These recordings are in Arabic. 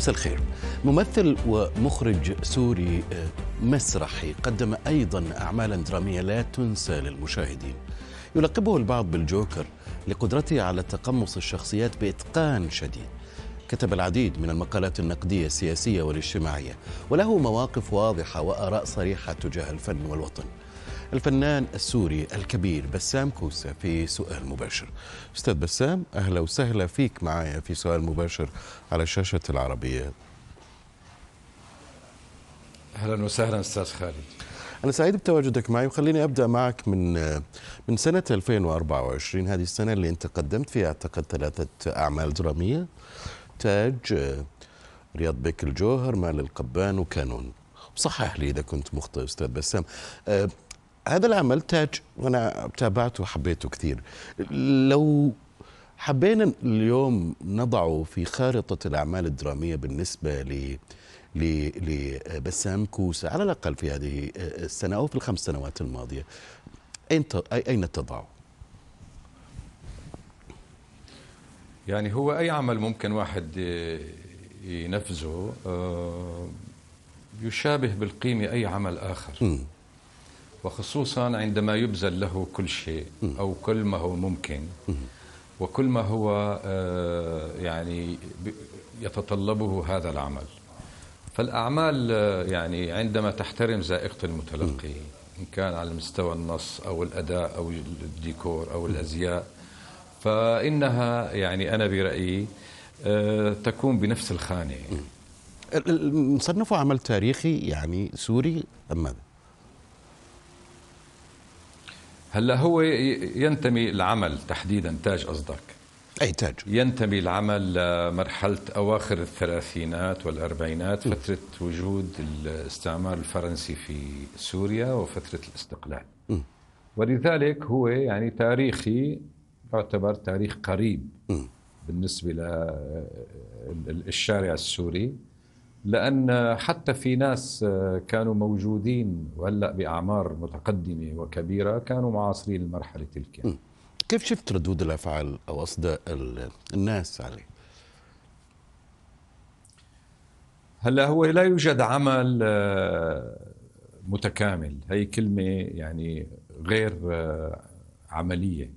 مساء الخير ممثل ومخرج سوري آه، مسرحي قدم أيضا أعمالا درامية لا تنسى للمشاهدين يلقبه البعض بالجوكر لقدرته على تقمص الشخصيات بإتقان شديد كتب العديد من المقالات النقدية السياسية والاجتماعية وله مواقف واضحة وآراء صريحة تجاه الفن والوطن الفنان السوري الكبير بسام كوسة في سؤال مباشر أستاذ بسام أهلا وسهلا فيك معايا في سؤال مباشر على شاشة العربية أهلا وسهلا أستاذ خالد أنا سعيد بتواجدك معي وخليني أبدأ معك من من سنة 2024 هذه السنة اللي أنت قدمت فيها أعتقد ثلاثة أعمال درامية تاج رياض بيك الجوهر مال القبان وكانون صحح لي إذا كنت مخطئ أستاذ بسام أه، هذا العمل تاج وانا تابعته وحبيته كثير لو حبينا اليوم نضعه في خارطه الاعمال الدراميه بالنسبه ل لبسام كوسة على الأقل في هذه السنة أو في الخمس سنوات الماضية أين أين تضعه؟ يعني هو أي عمل ممكن واحد ينفذه آه، يشابه بالقيمة أي عمل آخر م. وخصوصا عندما يبذل له كل شيء أو كل ما هو ممكن وكل ما هو آه، يعني يتطلبه هذا العمل فالأعمال آه، يعني عندما تحترم ذائقه المتلقي إن كان على مستوى النص أو الأداء أو الديكور أو الأزياء فإنها يعني أنا برأيي آه، تكون بنفس الخانة مصنفه عمل تاريخي يعني سوري أم ماذا؟ هلا هو ينتمي العمل تحديدا تاج قصدك اي تاج ينتمي العمل لمرحله اواخر الثلاثينات والاربعينات فتره وجود الاستعمار الفرنسي في سوريا وفتره الاستقلال ولذلك هو يعني تاريخي يعتبر تاريخ قريب بالنسبه للشارع السوري لان حتى في ناس آه، كانوا موجودين وهلا باعمار متقدمه وكبيره كانوا معاصرين المرحله تلك كيف شفت ردود الافعال او اصداء الناس عليه؟ هلا هو لا يوجد عمل آه، متكامل هي كلمه يعني غير آه، عمليه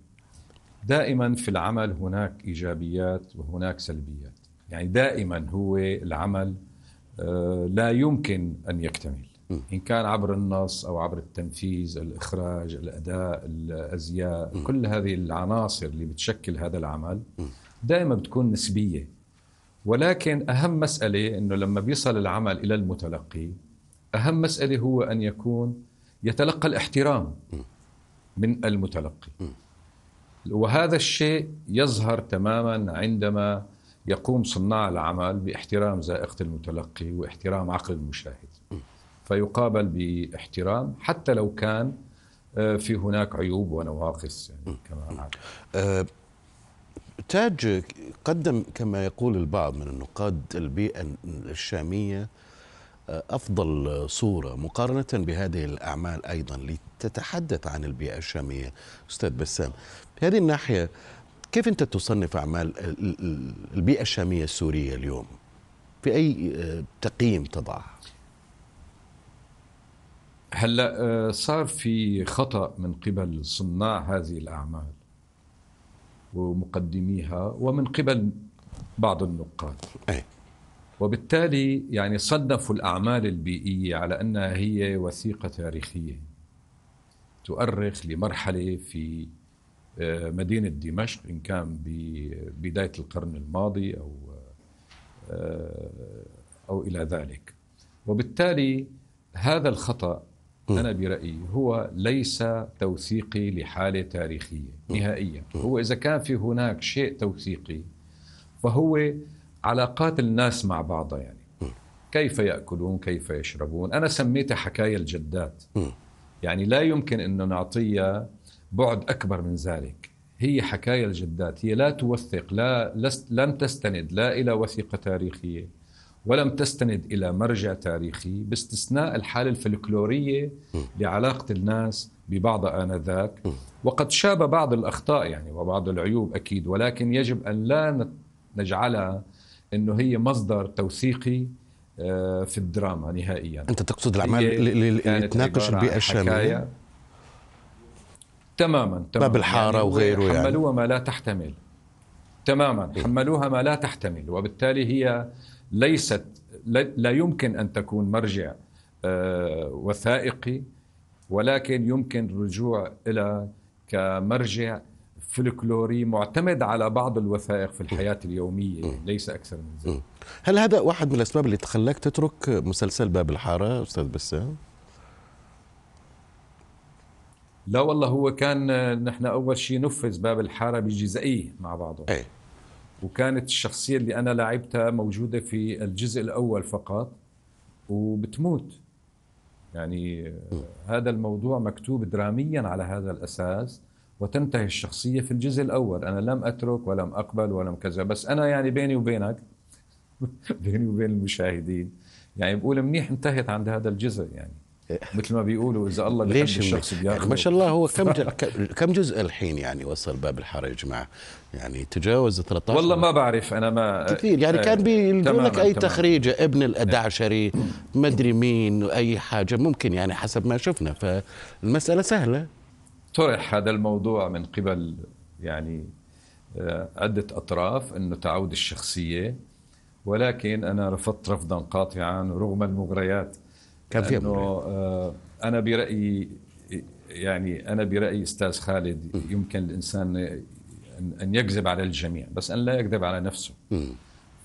دائما في العمل هناك ايجابيات وهناك سلبيات يعني دائما هو العمل آه، لا يمكن ان يكتمل ان كان عبر النص او عبر التنفيذ الاخراج الاداء الازياء كل هذه العناصر اللي بتشكل هذا العمل دائما بتكون نسبيه ولكن اهم مساله انه لما بيصل العمل الى المتلقي اهم مساله هو ان يكون يتلقى الاحترام من المتلقي وهذا الشيء يظهر تماما عندما يقوم صناع العمل باحترام ذائقة المتلقي واحترام عقل المشاهد فيقابل باحترام حتى لو كان آه، في هناك عيوب ونواقص يعني كما آه، تاج قدم كما يقول البعض من النقاد البيئة الشامية آه، أفضل صورة مقارنة بهذه الأعمال أيضا لتتحدث عن البيئة الشامية أستاذ بسام هذه الناحية كيف أنت تصنف أعمال البيئة الشامية السورية اليوم في أي آه، تقييم تضعها هلا آه، صار في خطا من قبل صناع هذه الاعمال ومقدميها ومن قبل بعض النقاد أي. وبالتالي يعني صنفوا الأعمال البيئية على أنها هي وثيقة تاريخية تؤرخ لمرحلة في آه، مدينة دمشق إن كان ببداية القرن الماضي أو آه، أو إلى ذلك وبالتالي هذا الخطأ أنا برأيي هو ليس توثيقي لحالة تاريخية نهائيا هو إذا كان في هناك شيء توثيقي فهو علاقات الناس مع بعضها يعني كيف يأكلون كيف يشربون أنا سميتها حكاية الجدات يعني لا يمكن أن نعطيها بعد أكبر من ذلك هي حكاية الجدات هي لا توثق لا لست لم تستند لا إلى وثيقة تاريخية ولم تستند إلى مرجع تاريخي باستثناء الحالة الفلكلورية لعلاقة الناس ببعض آنذاك وقد شاب بعض الأخطاء يعني وبعض العيوب أكيد ولكن يجب أن لا نجعلها أنه هي مصدر توثيقي آه، في الدراما نهائيا أنت تقصد الأعمال اللي تناقش البيئة الشامية تماما تماما باب الحاره يعني وغيره يعني حملوها ما لا تحتمل تماما إيه. حملوها ما لا تحتمل وبالتالي هي ليست لا يمكن ان تكون مرجع آه، وثائقي ولكن يمكن الرجوع الى كمرجع فلكلوري معتمد على بعض الوثائق في الحياة اليومية إيه. ليس أكثر من ذلك إيه. هل هذا واحد من الأسباب اللي تخلاك تترك مسلسل باب الحارة أستاذ بسام؟ لا والله هو كان نحن اول شيء نفذ باب الحاره بجزئيه مع بعضه أي. وكانت الشخصيه اللي انا لعبتها موجوده في الجزء الاول فقط وبتموت يعني م. هذا الموضوع مكتوب دراميا على هذا الاساس وتنتهي الشخصيه في الجزء الاول انا لم اترك ولم اقبل ولم كذا بس انا يعني بيني وبينك بيني وبين المشاهدين يعني بقول منيح انتهت عند هذا الجزء يعني مثل ما بيقولوا اذا الله بيحب ليش الشخص بياخذ ما شاء الله هو كم كم جزء الحين يعني وصل باب الحرج يا جماعه يعني تجاوز 13 والله ما بعرف انا ما كثير يعني آه، كان بيقول لك اي تخريجه ابن الادعشري ما ادري مين اي حاجه ممكن يعني حسب ما شفنا فالمساله سهله طرح هذا الموضوع من قبل يعني آه، عده اطراف انه تعود الشخصيه ولكن انا رفضت رفضا قاطعا رغم المغريات كان فيها يعني. آه، انا برايي يعني انا برايي استاذ خالد يمكن الانسان ان يكذب على الجميع بس ان لا يكذب على نفسه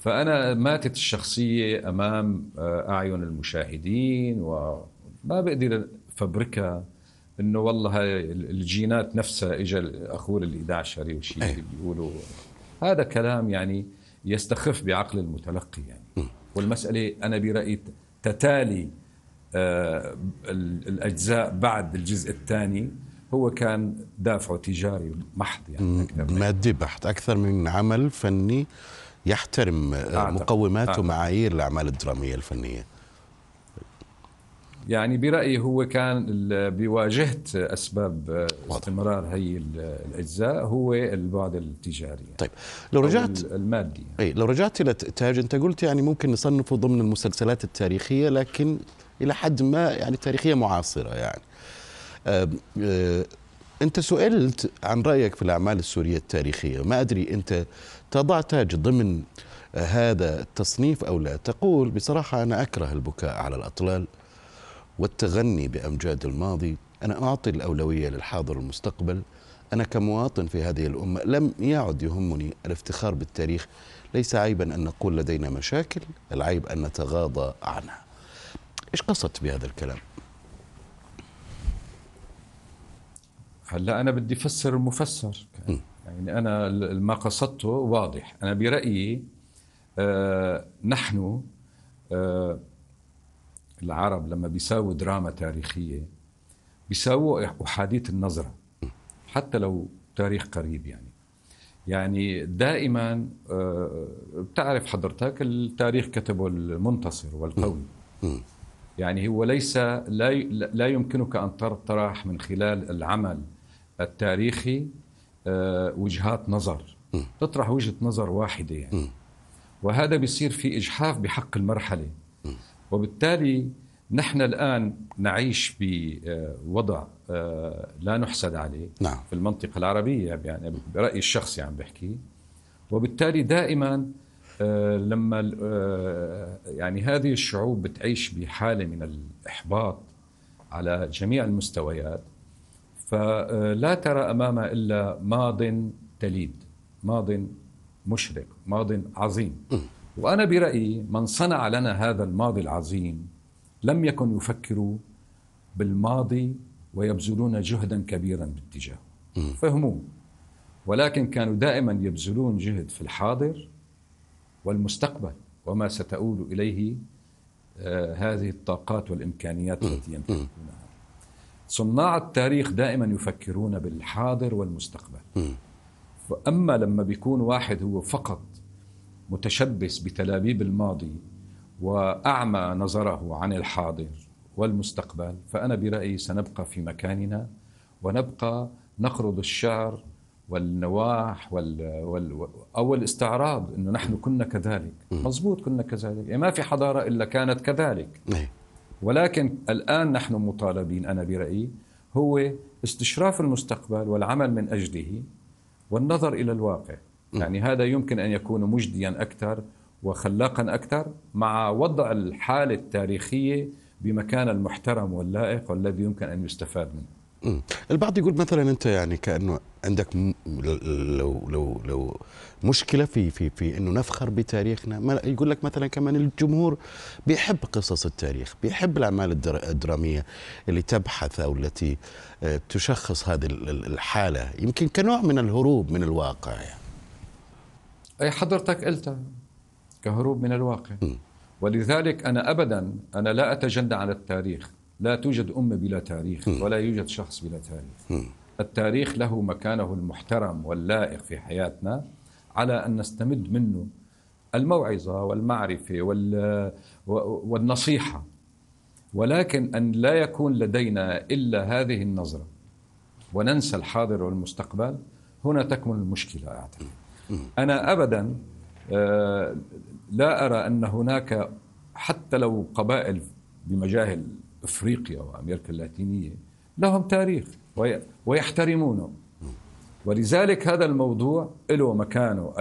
فانا ماتت الشخصيه امام آه، اعين المشاهدين وما بقدر فبركها انه والله الجينات نفسها اجى اخوه ال وشيء أيه. بيقولوا هذا كلام يعني يستخف بعقل المتلقي يعني والمساله انا برايي تتالي آه، الاجزاء بعد الجزء الثاني هو كان دافعه تجاري محض يعني مادي بحت اكثر من عمل فني يحترم آه، أعتقد. مقومات أعتقد. ومعايير الاعمال الدراميه الفنيه يعني برايي هو كان بواجهه اسباب آه، استمرار هي الاجزاء هو البعد التجاري يعني. طيب لو رجعت المادي يعني. اي لو رجعت الى تاج انت قلت يعني ممكن نصنفه ضمن المسلسلات التاريخيه لكن الى حد ما يعني تاريخيه معاصره يعني أه، انت سئلت عن رايك في الاعمال السوريه التاريخيه ما ادري انت تضع تاج ضمن أه، هذا التصنيف او لا تقول بصراحه انا اكره البكاء على الاطلال والتغني بامجاد الماضي انا اعطي الاولويه للحاضر والمستقبل انا كمواطن في هذه الامه لم يعد يهمني الافتخار بالتاريخ ليس عيبا ان نقول لدينا مشاكل العيب ان نتغاضى عنها إيش قصدت بهذا الكلام؟ هلا أنا بدي أفسر المفسر يعني أنا ما قصدته واضح أنا برأيي آه نحن آه العرب لما بيساووا دراما تاريخية بيساووا أحاديث النظرة حتى لو تاريخ قريب يعني يعني دائما آه، بتعرف حضرتك التاريخ كتبه المنتصر والقوي يعني هو ليس لا لا يمكنك ان تطرح من خلال العمل التاريخي آه، وجهات نظر تطرح وجهه نظر واحده يعني وهذا بيصير في اجحاف بحق المرحله وبالتالي نحن الان نعيش بوضع آه، آه، لا نحسد عليه نعم. في المنطقه العربيه يعني برايي الشخصي عم بحكي وبالتالي دائما آه، لما آه، يعني هذه الشعوب بتعيش بحاله من الاحباط على جميع المستويات فلا ترى امامها الا ماض تليد ماض مشرق ماض عظيم وانا برايي من صنع لنا هذا الماضي العظيم لم يكن يفكر بالماضي ويبذلون جهدا كبيرا باتجاهه فهموه ولكن كانوا دائما يبذلون جهد في الحاضر والمستقبل وما ستؤول إليه آه، هذه الطاقات والإمكانيات التي يمتلكونها صناع التاريخ دائما يفكرون بالحاضر والمستقبل فأما لما بيكون واحد هو فقط متشبث بتلابيب الماضي وأعمى نظره عن الحاضر والمستقبل فأنا برأيي سنبقى في مكاننا ونبقى نقرض الشعر والنواح وال... وال... أو الاستعراض أنه نحن كنا كذلك مزبوط كنا كذلك يعني ما في حضارة إلا كانت كذلك نعم. ولكن الآن نحن مطالبين أنا برأيي هو استشراف المستقبل والعمل من أجله والنظر إلى الواقع يعني هذا يمكن أن يكون مجديا أكثر وخلاقا أكثر مع وضع الحالة التاريخية بمكان المحترم واللائق والذي يمكن أن يستفاد منه البعض يقول مثلا انت يعني كانه عندك م... لو لو لو مشكله في في في انه نفخر بتاريخنا ما يقول لك مثلا كمان الجمهور بيحب قصص التاريخ بيحب الاعمال الدر... الدراميه اللي تبحث او التي آه، تشخص هذه الحاله يمكن كنوع من الهروب من الواقع يعني. اي حضرتك قلتها كهروب من الواقع م. ولذلك انا ابدا انا لا اتجنى عن التاريخ لا توجد أمة بلا تاريخ ولا يوجد شخص بلا تاريخ التاريخ له مكانه المحترم واللائق في حياتنا على أن نستمد منه الموعظة والمعرفة وال... والنصيحة ولكن أن لا يكون لدينا إلا هذه النظرة وننسى الحاضر والمستقبل هنا تكمن المشكلة أعتقد أنا أبدا آه، لا أرى أن هناك حتى لو قبائل بمجاهل افريقيا وامريكا اللاتينيه لهم تاريخ ويحترمونه ولذلك هذا الموضوع له مكانه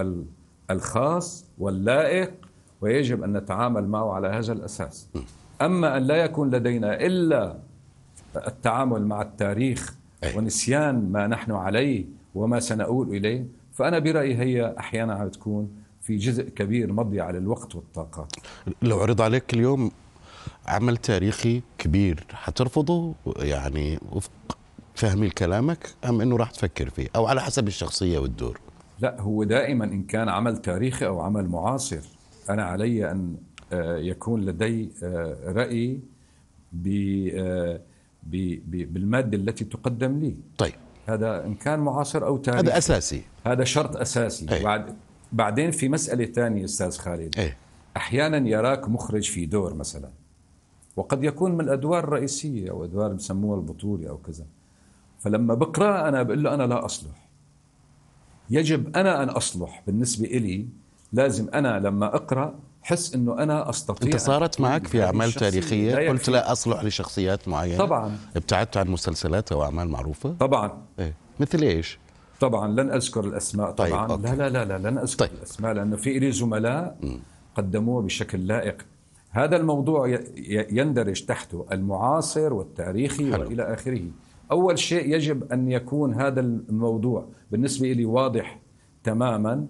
الخاص واللائق ويجب ان نتعامل معه على هذا الاساس اما ان لا يكون لدينا الا التعامل مع التاريخ ونسيان ما نحن عليه وما سنؤول اليه فانا برايي هي احيانا عم تكون في جزء كبير مضيعه للوقت والطاقه لو عرض عليك اليوم عمل تاريخي كبير حترفضه يعني وفق فهمي لكلامك ام انه راح تفكر فيه او على حسب الشخصيه والدور لا هو دائما ان كان عمل تاريخي او عمل معاصر انا علي ان آه، يكون لدي آه، راي آه، بالماده التي تقدم لي طيب هذا ان كان معاصر او تاريخي هذا اساسي هذا شرط اساسي أي. بعد بعدين في مساله ثانيه استاذ خالد أي. احيانا يراك مخرج في دور مثلا وقد يكون من الادوار الرئيسيه او ادوار بسموها البطوله او كذا فلما بقرا انا بقول له انا لا اصلح يجب انا ان اصلح بالنسبه الي لازم انا لما اقرا حس انه انا استطيع انت صارت معك في اعمال تاريخيه قلت لا اصلح لشخصيات معينه طبعا ابتعدت عن مسلسلات او اعمال معروفه طبعا ايه مثل ايش؟ طبعا لن اذكر الاسماء طيب، طبعا طيب. لا لا لا لا لن اذكر طيب. الاسماء لانه في لي زملاء قدموها بشكل لائق هذا الموضوع يندرج تحته المعاصر والتاريخي حلو. والى اخره اول شيء يجب ان يكون هذا الموضوع بالنسبه لي واضح تماما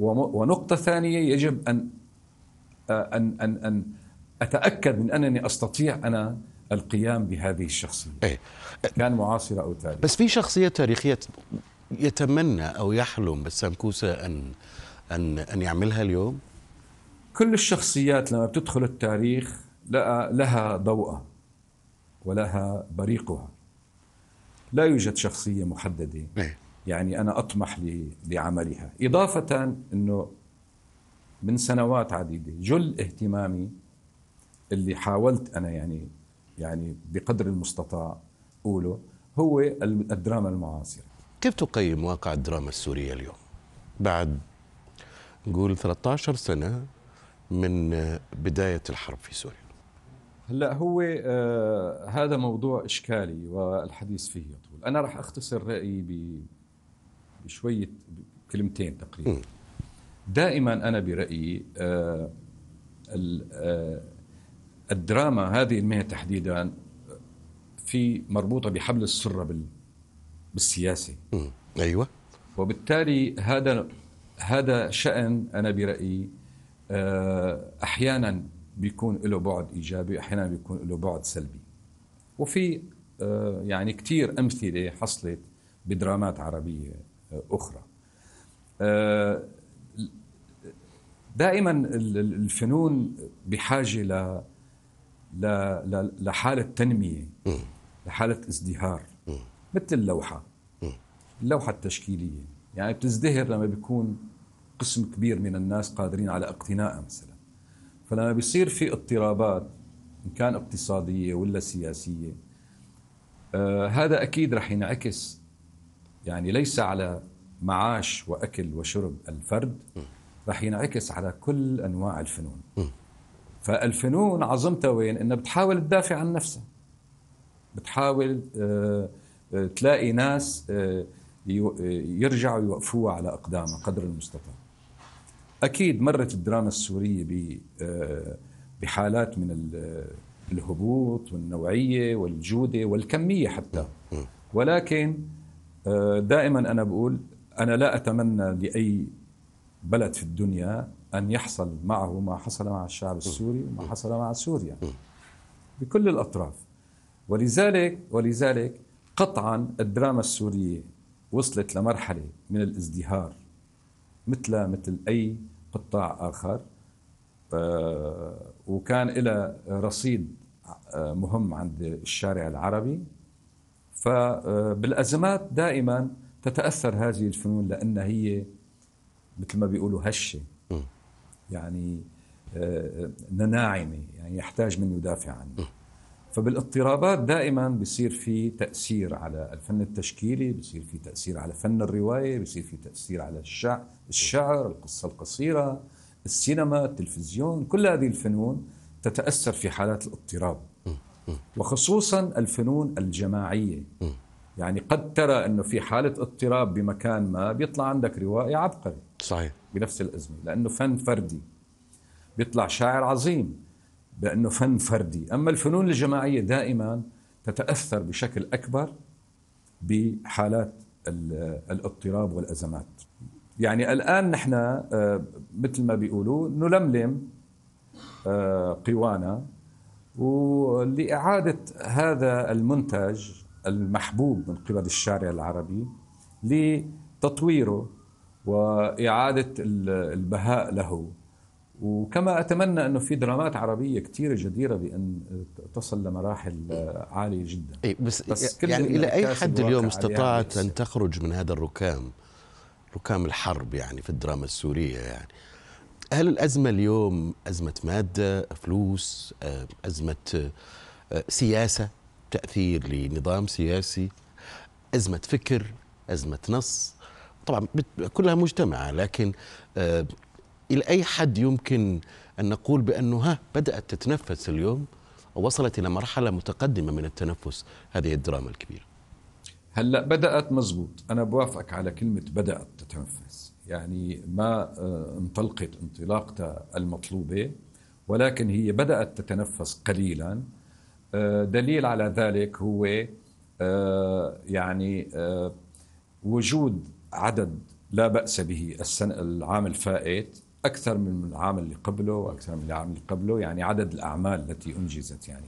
ونقطه ثانيه يجب ان ان ان, أن اتاكد من انني استطيع انا القيام بهذه الشخصيه أي. كان معاصره او تاريخ بس في شخصيه تاريخيه يتمنى او يحلم بسام كوسه ان ان ان يعملها اليوم كل الشخصيات لما بتدخل التاريخ لقى لها ضوءها ولها بريقها لا يوجد شخصية محددة إيه. يعني أنا أطمح لعملها إضافة أنه من سنوات عديدة جل اهتمامي اللي حاولت أنا يعني يعني بقدر المستطاع أقوله هو الدراما المعاصرة كيف تقيم واقع الدراما السورية اليوم؟ بعد نقول 13 سنة من آه، بداية الحرب في سوريا هلا هو آه هذا موضوع اشكالي والحديث فيه يطول، انا راح اختصر رايي بشويه كلمتين تقريبا. دائما انا برايي آه،, آه الدراما هذه المهنه تحديدا في مربوطه بحبل السره بالسياسه. ايوه وبالتالي هذا هذا شان انا برايي آه، احيانا بيكون له بعد ايجابي احيانا بيكون له بعد سلبي وفي آه، يعني كثير امثله حصلت بدرامات عربيه آه، اخرى دائما الفنون بحاجه ل لحاله تنميه لحاله ازدهار مثل اللوحه اللوحه التشكيليه يعني بتزدهر لما بيكون قسم كبير من الناس قادرين على اقتنائها مثلا فلما بيصير في اضطرابات ان كان اقتصاديه ولا سياسيه آه هذا اكيد رح ينعكس يعني ليس على معاش واكل وشرب الفرد رح ينعكس على كل انواع الفنون فالفنون عظمتها وين انها بتحاول تدافع عن نفسها بتحاول آه, آه، تلاقي ناس آه،, آه يرجعوا يوقفوها على اقدامها قدر المستطاع اكيد مرت الدراما السوريه آه، بحالات من آه، الهبوط والنوعيه والجوده والكميه حتى ولكن آه، دائما انا بقول انا لا اتمنى لاي بلد في الدنيا ان يحصل معه ما حصل مع الشعب السوري وما حصل مع سوريا بكل الاطراف ولذلك ولذلك قطعا الدراما السوريه وصلت لمرحله من الازدهار مثل مثل اي قطاع اخر آه، وكان لها رصيد آه، مهم عند الشارع العربي فبالازمات آه، دائما تتاثر هذه الفنون لان هي مثل ما بيقولوا هشه يعني ناعمه يعني يحتاج من يدافع عنها فبالاضطرابات دائما بصير في تاثير على الفن التشكيلي بصير في تاثير على فن الروايه بصير في تاثير على الشعر الشعر القصه القصيره السينما التلفزيون كل هذه الفنون تتاثر في حالات الاضطراب وخصوصا الفنون الجماعيه يعني قد ترى انه في حاله اضطراب بمكان ما بيطلع عندك روائي عبقري صحيح بنفس الازمه لانه فن فردي بيطلع شاعر عظيم بأنه فن فردي أما الفنون الجماعية دائما تتأثر بشكل أكبر بحالات الاضطراب والأزمات يعني الآن نحن آه، مثل ما بيقولوا نلملم آه، قوانا ولإعادة هذا المنتج المحبوب من قبل الشارع العربي لتطويره وإعادة البهاء له وكما اتمنى انه في درامات عربيه كثيره جديره بان تصل لمراحل إيه. عاليه جدا اي بس, بس يعني الى اي حد اليوم استطاعت ان تخرج من هذا الركام ركام الحرب يعني في الدراما السوريه يعني هل الازمه اليوم ازمه ماده فلوس آه، ازمه آه، سياسه تاثير لنظام سياسي ازمه فكر ازمه نص طبعا كلها مجتمعه لكن آه، إلى أي حد يمكن أن نقول بأنه ها بدأت تتنفس اليوم وصلت إلى مرحلة متقدمة من التنفس هذه الدراما الكبيرة هلا بدأت مزبوط أنا بوافقك على كلمة بدأت تتنفس يعني ما آه، انطلقت انطلاقتها المطلوبة ولكن هي بدأت تتنفس قليلا آه، دليل على ذلك هو آه، يعني وجود عدد لا بأس به السنة العام الفائت اكثر من العام اللي قبله واكثر من العام اللي قبله يعني عدد الاعمال التي انجزت يعني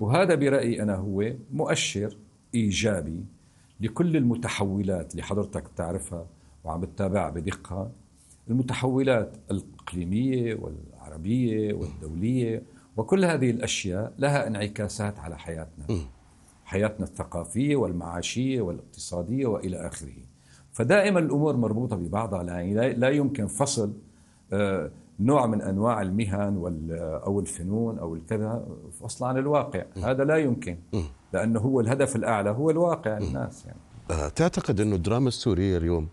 وهذا برايي انا هو مؤشر ايجابي لكل المتحولات اللي حضرتك بتعرفها وعم بتتابعها بدقه المتحولات الاقليميه والعربيه والدوليه وكل هذه الاشياء لها انعكاسات على حياتنا حياتنا الثقافيه والمعاشيه والاقتصاديه والى اخره فدائما الامور مربوطه ببعضها يعني لا يمكن فصل آه، نوع من انواع المهن آه، او الفنون او الكذا فصل عن الواقع هذا لا يمكن لانه هو الهدف الاعلى هو الواقع الناس يعني آه، تعتقد انه الدراما السوريه اليوم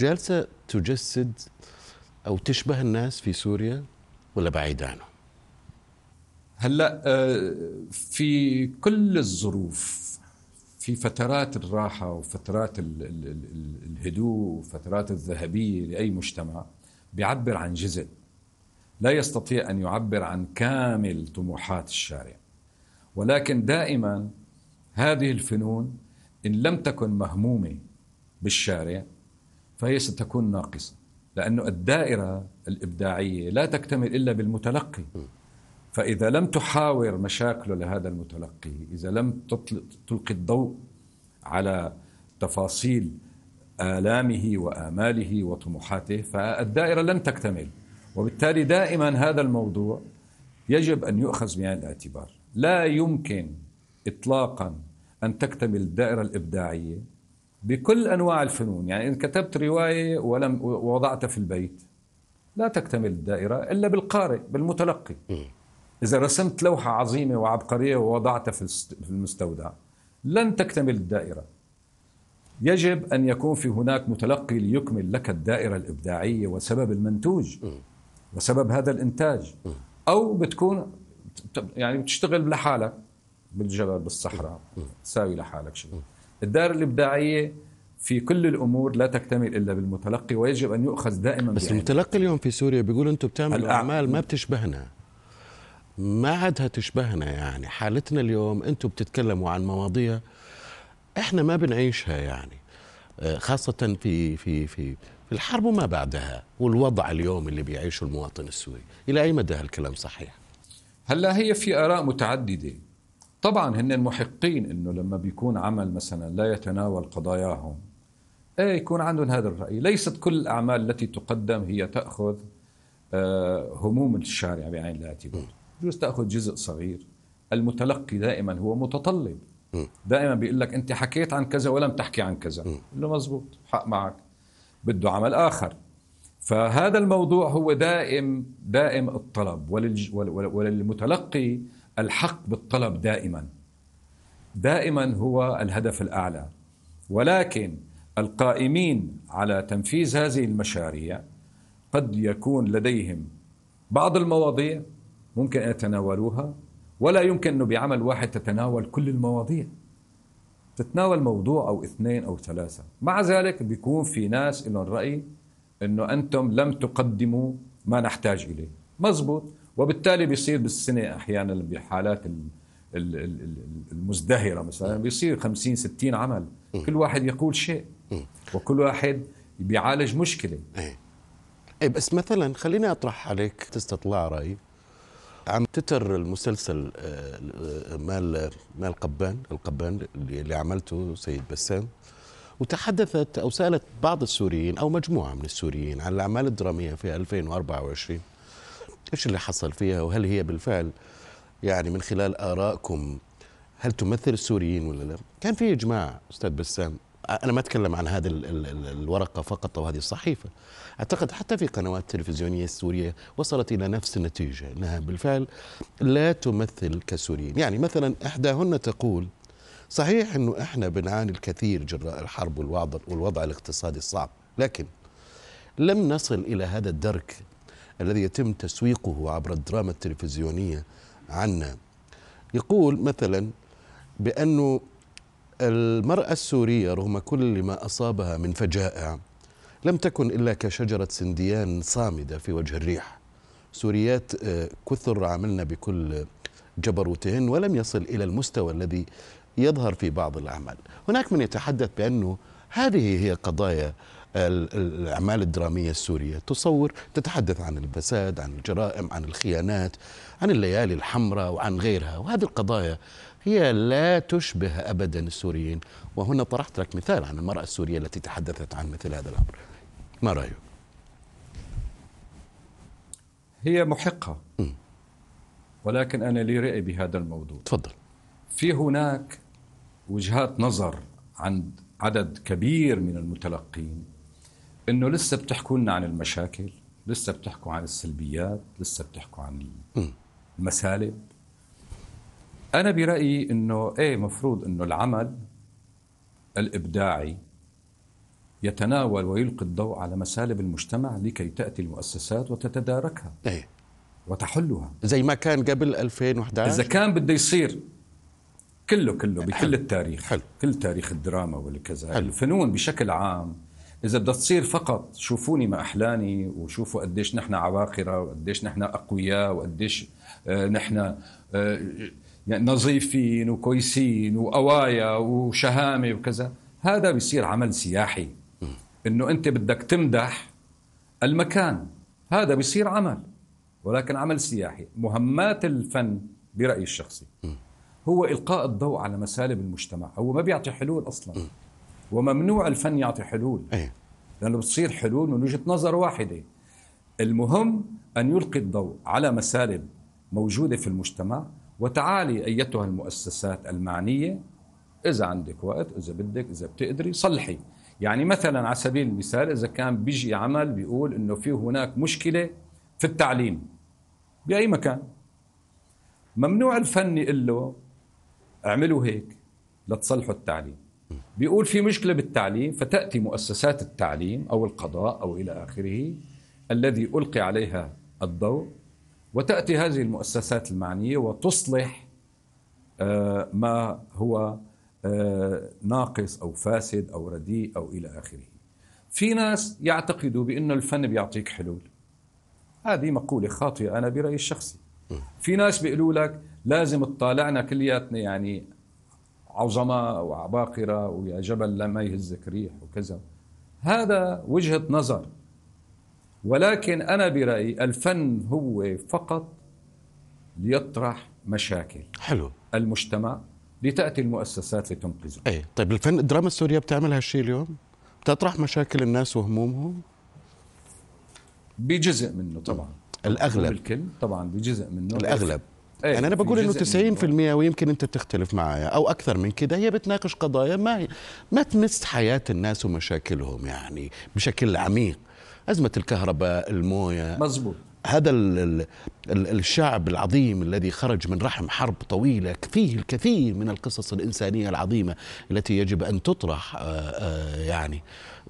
جالسه تجسد او تشبه الناس في سوريا ولا بعيد عنه هلا في كل الظروف في فترات الراحه وفترات الهدوء وفترات الذهبيه لاي مجتمع بيعبر عن جزء لا يستطيع ان يعبر عن كامل طموحات الشارع ولكن دائما هذه الفنون ان لم تكن مهمومه بالشارع فهي ستكون ناقصه لانه الدائره الابداعيه لا تكتمل الا بالمتلقي فاذا لم تحاور مشاكله لهذا المتلقي اذا لم تلقي الضوء على تفاصيل آلامه وآماله وطموحاته فالدائرة لن تكتمل وبالتالي دائما هذا الموضوع يجب أن يؤخذ بعين الاعتبار لا يمكن إطلاقا أن تكتمل الدائرة الإبداعية بكل أنواع الفنون يعني إن كتبت رواية ولم ووضعتها في البيت لا تكتمل الدائرة إلا بالقارئ بالمتلقي إذا رسمت لوحة عظيمة وعبقرية ووضعتها في المستودع لن تكتمل الدائرة يجب أن يكون في هناك متلقي ليكمل لك الدائرة الإبداعية وسبب المنتوج وسبب هذا الإنتاج أو بتكون يعني بتشتغل لحالك بالجبل بالصحراء ساوي لحالك شيء الدائرة الإبداعية في كل الامور لا تكتمل الا بالمتلقي ويجب ان يؤخذ دائما بس بأهل. المتلقي اليوم في سوريا بيقول انتم بتعملوا اعمال ما بتشبهنا ما عادها تشبهنا يعني حالتنا اليوم انتم بتتكلموا عن مواضيع احنا ما بنعيشها يعني آه، خاصة في في في في الحرب وما بعدها والوضع اليوم اللي بيعيشه المواطن السوري إلى أي مدى هالكلام صحيح؟ هلا هي في آراء متعددة طبعا هن المحقين انه لما بيكون عمل مثلا لا يتناول قضاياهم ايه يكون عندهم هذا الراي، ليست كل الاعمال التي تقدم هي تاخذ آه، هموم الشارع بعين الاعتبار، بجوز تاخذ جزء صغير، المتلقي دائما هو متطلب دائما بيقول لك انت حكيت عن كذا ولم تحكي عن كذا بقول له مزبوط حق معك بده عمل اخر فهذا الموضوع هو دائم دائم الطلب وللج... وللمتلقي الحق بالطلب دائما دائما هو الهدف الاعلى ولكن القائمين على تنفيذ هذه المشاريع قد يكون لديهم بعض المواضيع ممكن ان يتناولوها ولا يمكن أنه بعمل واحد تتناول كل المواضيع تتناول موضوع أو اثنين أو ثلاثة مع ذلك بيكون في ناس لهم رأي أنه أنتم لم تقدموا ما نحتاج إليه مزبوط وبالتالي بيصير بالسنة أحيانا بحالات المزدهرة مثلا بيصير 50 60 عمل كل واحد يقول شيء وكل واحد بيعالج مشكلة إيه. ايه بس مثلا خليني اطرح عليك استطلاع راي عن تتر المسلسل آه، آه، مال مال قبان القبان اللي عملته سيد بسام وتحدثت او سالت بعض السوريين او مجموعه من السوريين عن الاعمال الدراميه في 2024 ايش اللي حصل فيها وهل هي بالفعل يعني من خلال ارائكم هل تمثل السوريين ولا لا؟ كان في اجماع استاذ بسام انا ما اتكلم عن هذه الورقه فقط او هذه الصحيفه اعتقد حتى في قنوات تلفزيونيه سوريه وصلت الى نفس النتيجه انها بالفعل لا تمثل كسوريين يعني مثلا احداهن تقول صحيح انه احنا بنعاني الكثير جراء الحرب والوضع والوضع الاقتصادي الصعب لكن لم نصل الى هذا الدرك الذي يتم تسويقه عبر الدراما التلفزيونيه عنا يقول مثلا بانه المرأة السورية رغم كل ما أصابها من فجائع لم تكن إلا كشجرة سنديان صامدة في وجه الريح سوريات آه، كثر عملنا بكل جبروتهن ولم يصل إلى المستوى الذي يظهر في بعض الأعمال هناك من يتحدث بأنه هذه هي قضايا الأعمال الدرامية السورية تصور تتحدث عن الفساد عن الجرائم عن الخيانات عن الليالي الحمراء وعن غيرها وهذه القضايا هي لا تشبه أبدا السوريين وهنا طرحت لك مثال عن المرأة السورية التي تحدثت عن مثل هذا الأمر ما رأيك؟ هي محقة م. ولكن أنا لي رأي بهذا الموضوع تفضل في هناك وجهات نظر عند عدد كبير من المتلقين انه لسه بتحكوا لنا عن المشاكل لسه بتحكوا عن السلبيات لسه بتحكوا عن المسالب انا برايي انه ايه مفروض انه العمل الابداعي يتناول ويلقي الضوء على مسالب المجتمع لكي تاتي المؤسسات وتتداركها ايه وتحلها زي ما كان قبل 2011 اذا كان بده يصير كله كله بكل حل. التاريخ حلو. كل تاريخ الدراما والكذا الفنون بشكل عام اذا بدها تصير فقط شوفوني ما احلاني وشوفوا قديش نحن عباقره وقديش نحن اقوياء وقديش آه، نحن آه، يعني نظيفين وكويسين وقوايا وشهامه وكذا هذا بيصير عمل سياحي انه انت بدك تمدح المكان هذا بيصير عمل ولكن عمل سياحي مهمات الفن برايي الشخصي هو القاء الضوء على مسالب المجتمع هو ما بيعطي حلول اصلا وممنوع الفن يعطي حلول إيه. لانه بتصير حلول من وجهه نظر واحده المهم ان يلقي الضوء على مسالب موجوده في المجتمع وتعالي أيتها المؤسسات المعنية إذا عندك وقت إذا بدك إذا بتقدري صلحي يعني مثلا على سبيل المثال إذا كان بيجي عمل بيقول إنه في هناك مشكلة في التعليم بأي مكان ممنوع الفني يقول له اعملوا هيك لتصلحوا التعليم بيقول في مشكلة بالتعليم فتأتي مؤسسات التعليم أو القضاء أو إلى آخره الذي ألقي عليها الضوء وتأتي هذه المؤسسات المعنية وتصلح آه، ما هو آه، ناقص أو فاسد أو رديء أو إلى آخره في ناس يعتقدوا بأن الفن بيعطيك حلول هذه مقولة خاطئة أنا برأيي الشخصي في ناس بيقولوا لك لازم تطالعنا كلياتنا يعني عظماء وعباقرة ويا جبل لا ما يهزك ريح وكذا هذا وجهة نظر ولكن أنا برأيي الفن هو فقط ليطرح مشاكل حلو المجتمع لتأتي المؤسسات لتنقذه أي طيب الفن الدراما السورية بتعمل هالشيء اليوم؟ بتطرح مشاكل الناس وهمومهم؟ بجزء منه طبعا الأغلب الكل طبعا بجزء منه الأغلب إيه، يعني انا بقول انه 90% ويمكن انت تختلف معايا او اكثر من كده هي بتناقش قضايا ما ما تمس حياه الناس ومشاكلهم يعني بشكل عميق ازمه الكهرباء المويه مظبوط هذا الـ الـ الشعب العظيم الذي خرج من رحم حرب طويلة فيه الكثير من القصص الإنسانية العظيمة التي يجب أن تطرح آه، آه، يعني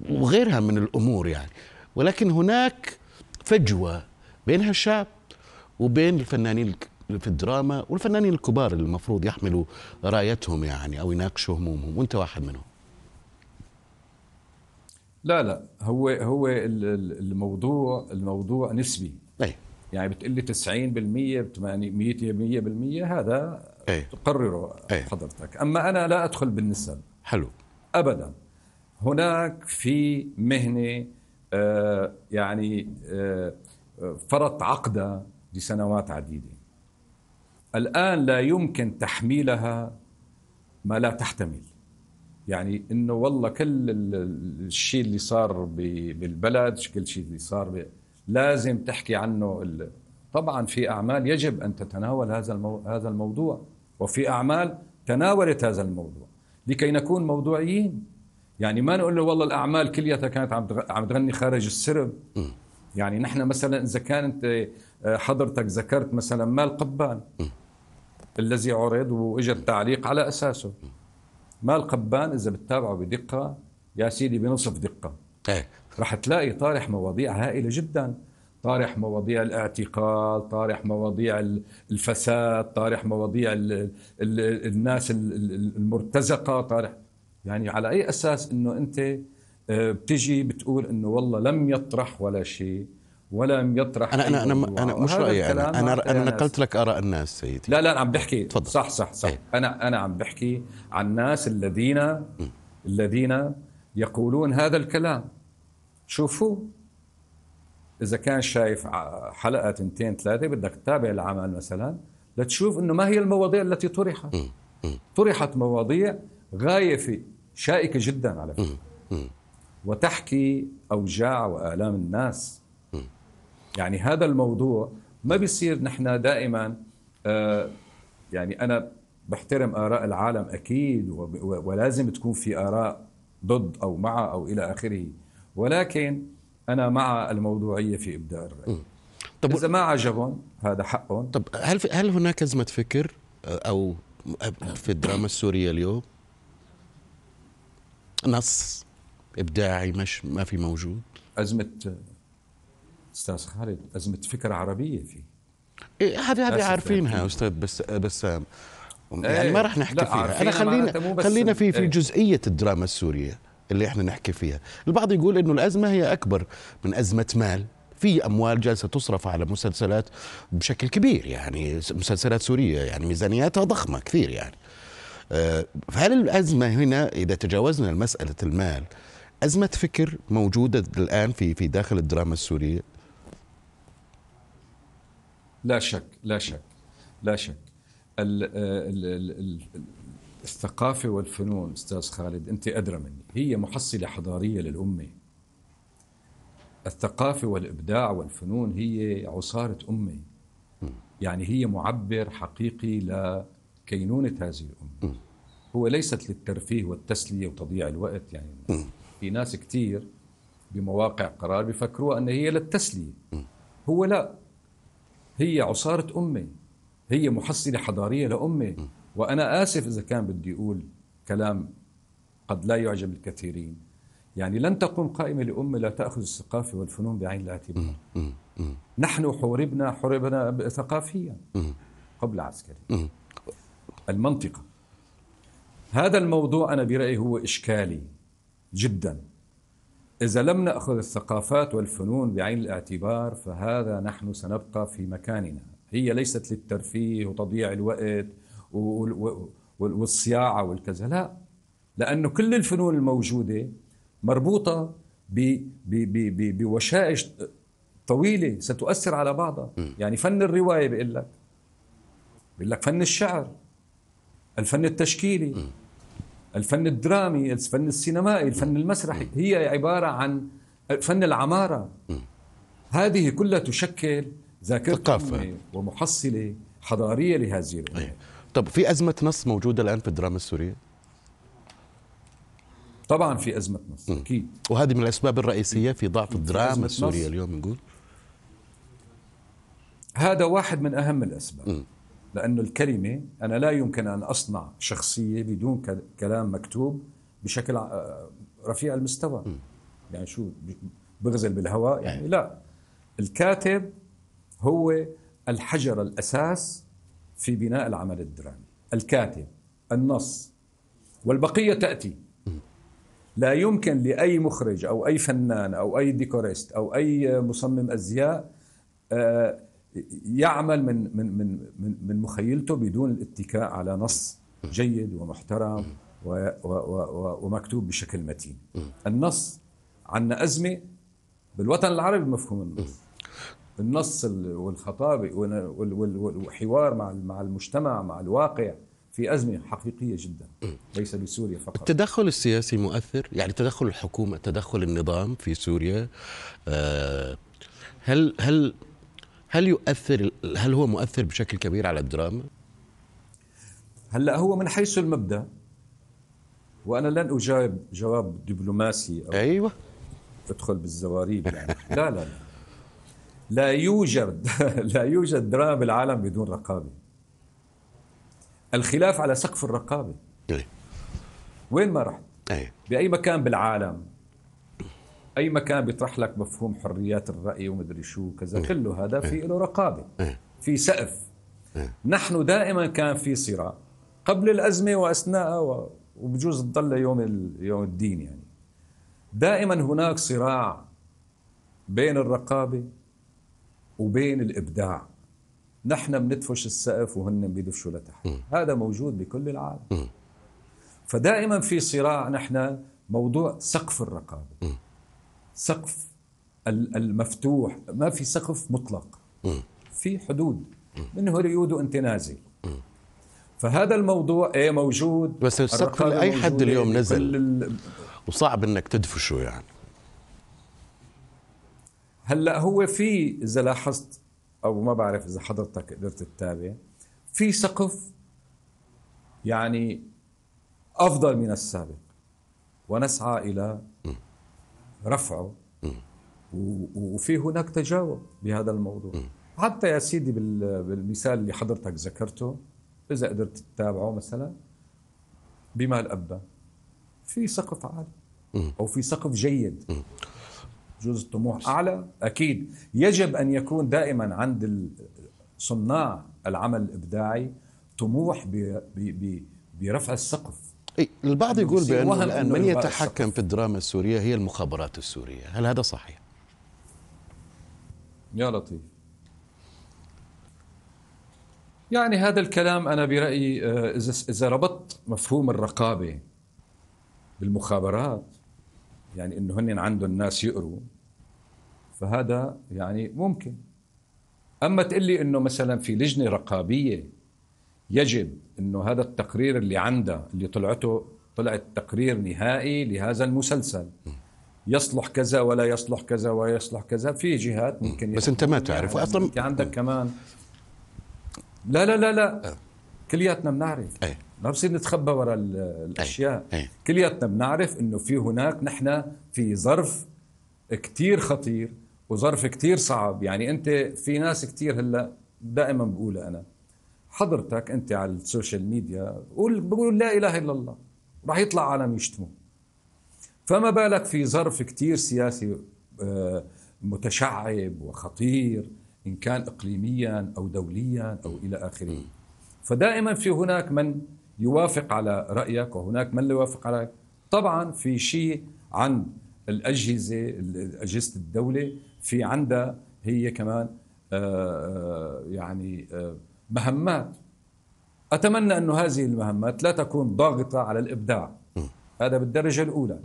وغيرها من الأمور يعني ولكن هناك فجوة بين هالشعب وبين الفنانين في الدراما والفنانين الكبار اللي المفروض يحملوا رايتهم يعني أو يناقشوا همومهم وأنت واحد منهم لا لا هو هو الموضوع الموضوع نسبي أي. يعني بتقول لي 90% 100% 100% هذا أي. تقرره أي. حضرتك اما انا لا ادخل بالنسب حلو ابدا هناك في مهنه آه، يعني آه، فرط عقدها لسنوات عديده الان لا يمكن تحميلها ما لا تحتمل يعني انه والله كل الشيء اللي صار بالبلد كل شيء اللي صار لازم تحكي عنه طبعا في اعمال يجب ان تتناول هذا المو... هذا الموضوع وفي اعمال تناولت هذا الموضوع لكي نكون موضوعيين يعني ما نقول له والله الاعمال كلياتها كانت عم عم تغني خارج السرب يعني نحن مثلا اذا كانت آه، حضرتك ذكرت مثلا مال قبان الذي عرض واجى التعليق على اساسه ما القبان اذا بتتابعه بدقه يا سيدي بنصف دقه ايه رح تلاقي طارح مواضيع هائله جدا طارح مواضيع الاعتقال طارح مواضيع الفساد طارح مواضيع الـ الـ الناس المرتزقه طارح يعني على اي اساس انه انت آه، بتجي بتقول انه والله لم يطرح ولا شيء ولم يطرح انا انا انا, أيوة. أنا مش رايي انا انا, أنا نقلت لك اراء الناس سيدي لا لا انا عم بحكي تفضل. صح صح صح ايه. انا انا عم بحكي عن الناس الذين م. الذين يقولون هذا الكلام شوفوا اذا كان شايف حلقه تنتين ثلاثه بدك تتابع العمل مثلا لتشوف انه ما هي المواضيع التي طرحت طرحت مواضيع في شائكه جدا على فكره وتحكي اوجاع والام الناس يعني هذا الموضوع ما بيصير نحن دائما آه، يعني انا بحترم اراء العالم اكيد ولازم تكون في اراء ضد او مع او الى اخره ولكن انا مع الموضوعيه في ابداء الراي طب اذا ما عجبهم هذا حقهم طب هل هل هناك ازمه فكر آه، او في الدراما السوريه اليوم نص ابداعي مش ما في موجود ازمه استاذ خالد ازمه فكره عربيه فيه إيه هذه هذه عارفينها استاذ بس بسام يعني ايه ما راح نحكي فيها انا خلينا خلينا في في ايه جزئيه الدراما السوريه اللي احنا نحكي فيها البعض يقول انه الازمه هي اكبر من ازمه مال في اموال جالسه تصرف على مسلسلات بشكل كبير يعني مسلسلات سوريه يعني ميزانياتها ضخمه كثير يعني آه، فهل الازمه هنا اذا تجاوزنا مساله المال ازمه فكر موجوده الان في في داخل الدراما السوريه لا شك لا شك لا شك ال ال الـ الثقافة والفنون أستاذ خالد أنت أدرى مني هي محصلة حضارية للأمة الثقافة والإبداع والفنون هي عصارة أمة يعني هي معبر حقيقي لكينونة هذه الأمة هو ليست للترفيه والتسلية وتضييع الوقت يعني في ناس كتير بمواقع قرار بفكروا أن هي للتسلية هو لا هي عصارة أمي هي محصلة حضارية لأمي وأنا آسف إذا كان بدي أقول كلام قد لا يعجب الكثيرين يعني لن تقوم قائمة لأمة لا تأخذ الثقافة والفنون بعين الاعتبار نحن حوربنا حوربنا ثقافيا قبل عسكري المنطقة هذا الموضوع أنا برأيي هو إشكالي جدا إذا لم نأخذ الثقافات والفنون بعين الاعتبار فهذا نحن سنبقى في مكاننا هي ليست للترفيه وتضييع الوقت والصياعة والكذا لا لأنه كل الفنون الموجودة مربوطة بوشائج طويلة ستؤثر على بعضها يعني فن الرواية بيقول لك بيقول لك فن الشعر الفن التشكيلي الفن الدرامي الفن السينمائي الفن المسرحي هي عبارة عن فن العمارة هذه كلها تشكل ذاكرة ثقافة ومحصلة حضارية لهذه الأمة طب في أزمة نص موجودة الآن في الدراما السورية؟ طبعا في أزمة نص أكيد وهذه من الأسباب الرئيسية في ضعف الدراما السورية اليوم نقول هذا واحد من أهم الأسباب م. لأنه الكلمة أنا لا يمكن أن أصنع شخصية بدون كلام مكتوب بشكل رفيع المستوى يعني شو بغزل بالهواء يعني, يعني لا الكاتب هو الحجر الأساس في بناء العمل الدرامي الكاتب النص والبقية تأتي لا يمكن لأي مخرج أو أي فنان أو أي ديكوريست أو أي مصمم أزياء آه يعمل من من من من, من مخيلته بدون الاتكاء على نص جيد ومحترم و و و ومكتوب بشكل متين النص عندنا أزمة بالوطن العربي بمفهوم النص النص والخطابة والحوار مع مع المجتمع مع الواقع في أزمة حقيقية جدا ليس بسوريا فقط التدخل السياسي مؤثر يعني تدخل الحكومة تدخل النظام في سوريا آه، هل هل هل يؤثر هل هو مؤثر بشكل كبير على الدراما؟ هلا هو من حيث المبدا وانا لن اجاوب جواب دبلوماسي أو ايوه ادخل بالزواريب يعني لا لا لا لا يوجد لا يوجد دراما بالعالم بدون رقابه الخلاف على سقف الرقابه إيه. وين ما رحت إيه. باي مكان بالعالم اي مكان بيطرح لك مفهوم حريات الراي ومدري شو كذا إيه. كله هذا في إيه. له رقابه إيه. في سقف نحن دائما كان في صراع قبل الازمه واثناءها وبجوز تضل يوم يوم الدين يعني دائما هناك صراع بين الرقابه وبين الابداع نحن بندفش السقف وهن بيدفشوا لتحت هذا موجود بكل العالم فدائما في صراع نحن موضوع سقف الرقابه سقف المفتوح ما في سقف مطلق في حدود منه ريود وانت نازل فهذا الموضوع ايه موجود بس السقف لاي حد اليوم نزل وصعب انك تدفشه يعني هلا هو في اذا لاحظت او ما بعرف اذا حضرتك قدرت تتابع في سقف يعني افضل من السابق ونسعى الى رفعه وفي هناك تجاوب بهذا الموضوع حتى يا سيدي بالمثال اللي حضرتك ذكرته اذا قدرت تتابعه مثلا بما الابا في سقف عالي او في سقف جيد جزء الطموح اعلى اكيد يجب ان يكون دائما عند صناع العمل الابداعي طموح برفع السقف إيه، البعض يقول بأنه الآن من يتحكم في الدراما السورية هي المخابرات السورية هل هذا صحيح؟ يا لطيف يعني هذا الكلام أنا برأيي آه، إذا ربطت مفهوم الرقابة بالمخابرات يعني إنه هن عندهم ناس يقروا فهذا يعني ممكن أما تقول لي إنه مثلا في لجنة رقابية يجب انه هذا التقرير اللي عندها اللي طلعته طلعت تقرير نهائي لهذا المسلسل يصلح كذا ولا يصلح كذا ويصلح كذا في جهات ممكن بس انت ما تعرف يعني اصلا انت عندك كمان لا لا لا لا آه. كلياتنا بنعرف ما بصير نتخبى وراء الاشياء كلياتنا بنعرف انه في هناك نحن في ظرف كتير خطير وظرف كتير صعب يعني انت في ناس كتير هلا دائما بقولها انا حضرتك انت على السوشيال ميديا قول بقولوا لا اله الا الله راح يطلع عالم يشتموا فما بالك في ظرف كتير سياسي آه، متشعب وخطير ان كان اقليميا او دوليا او الى اخره فدائما في هناك من يوافق على رايك وهناك من لا يوافق عليك طبعا في شيء عن الاجهزه اجهزه الدوله في عندها هي كمان آه، آه، يعني مهمات أتمنى أن هذه المهمات لا تكون ضاغطة على الإبداع هذا بالدرجة الأولى